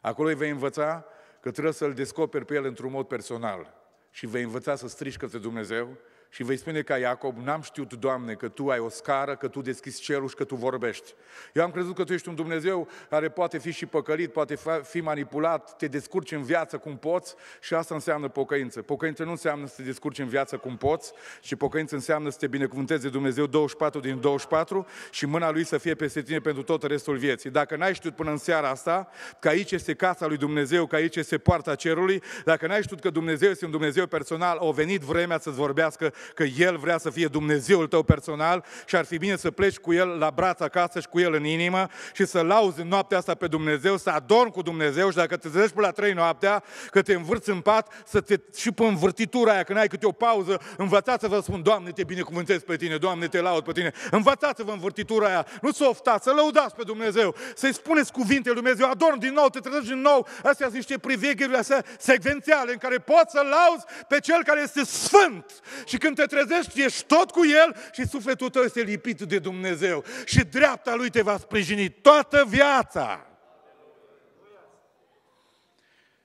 [SPEAKER 1] Acolo îi vei învăța că trebuie să-L descoperi pe El într-un mod personal și vei învăța să strici către Dumnezeu și vei spune ca Iacob, n-am știut, Doamne, că Tu ai o scară, că Tu deschizi cerul și că Tu vorbești. Eu am crezut că Tu ești un Dumnezeu care poate fi și păcălit, poate fi manipulat, te descurci în viață cum poți și asta înseamnă pocăință. Pocăință nu înseamnă să te descurci în viață cum poți, ci pocăință înseamnă să te binecuvânteze Dumnezeu 24 din 24 și mâna Lui să fie peste tine pentru tot restul vieții. Dacă n-ai știut până în seara asta că aici este casa lui Dumnezeu, că aici este poarta cerului, dacă n-ai știut că Dumnezeu este un Dumnezeu personal, o venit vremea să-ți vorbească că El vrea să fie Dumnezeul tău personal și ar fi bine să pleci cu El la braț acasă și cu El în inimă și să lauzi în noaptea asta pe Dumnezeu, să adormi cu Dumnezeu și dacă te zici până la trei noaptea, că te învârți în pat, să te și pe învârtitura aia, când ai câte o pauză, învățați să vă spun, Doamne, te binecuvântez pe tine, Doamne, te laud pe tine. Învățați-vă învârtitura aia, nu să oftați, să lăudați pe Dumnezeu, să-i spuneți cuvinte lui Dumnezeu, adorm din nou, te trezești din nou. Astea sunt niște priveghiuri astea secvențiale în care poți să lauzi pe Cel care este Sfânt. Și când când te trezești, ești tot cu El și sufletul tău este lipit de Dumnezeu. Și dreapta Lui te va sprijini toată viața.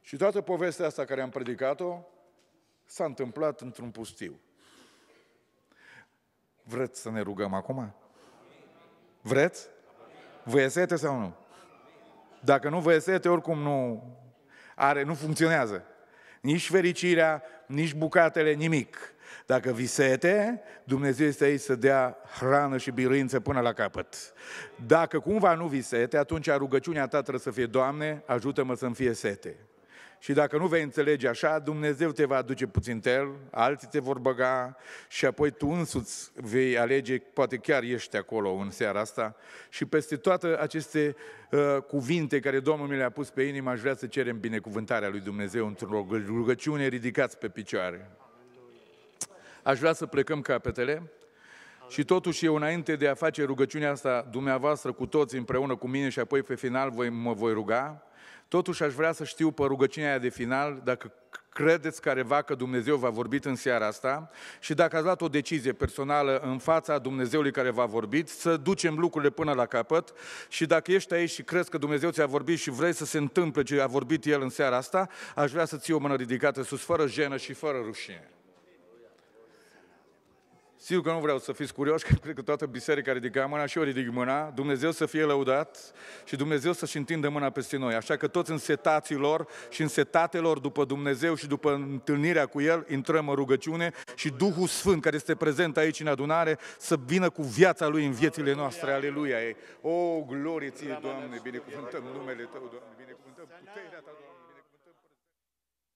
[SPEAKER 1] Și toată povestea asta care am predicat-o s-a întâmplat într-un pustiu. Vreți să ne rugăm acum? Vreți? Vă esete sau nu? Dacă nu vă esete, oricum nu, are, nu funcționează. Nici fericirea, nici bucatele, nimic. Dacă vi sete, Dumnezeu este aici să dea hrană și biruință până la capăt. Dacă cumva nu vi sete, atunci rugăciunea ta trebuie să fie, Doamne, ajută-mă să-mi fie sete. Și dacă nu vei înțelege așa, Dumnezeu te va aduce puțin tel, alții te vor băga și apoi tu însuți vei alege, poate chiar ești acolo în seara asta. Și peste toate aceste uh, cuvinte care Domnul mi le-a pus pe inimă, aș vrea să cerem binecuvântarea lui Dumnezeu într-o rugăciune, ridicați pe picioare. Aș vrea să plecăm capetele și totuși eu înainte de a face rugăciunea asta dumneavoastră cu toți împreună cu mine și apoi pe final voi, mă voi ruga, totuși aș vrea să știu pe rugăciunea aia de final dacă credeți careva că Dumnezeu va vorbit în seara asta și dacă ați luat o decizie personală în fața Dumnezeului care v-a vorbit, să ducem lucrurile până la capăt și dacă ești aici și crezi că Dumnezeu ți-a vorbit și vrei să se întâmple ce a vorbit El în seara asta, aș vrea să ții o mână ridicată sus, fără jenă și fără rușine. Sigur că nu vreau să fiți curioși, că cred că toată biserica ridică mâna și eu ridic mâna. Dumnezeu să fie lăudat și Dumnezeu să-și întindă mâna peste noi. Așa că toți însetaților și însetatelor după Dumnezeu și după întâlnirea cu El, intrăm în rugăciune și Duhul Sfânt care este prezent aici în adunare să vină cu viața Lui în viețile noastre. Aleluia! O, glorie ție, Doamne, binecuvântăm numele Tău, Doamne, binecuvântăm puterea Ta, Doamne.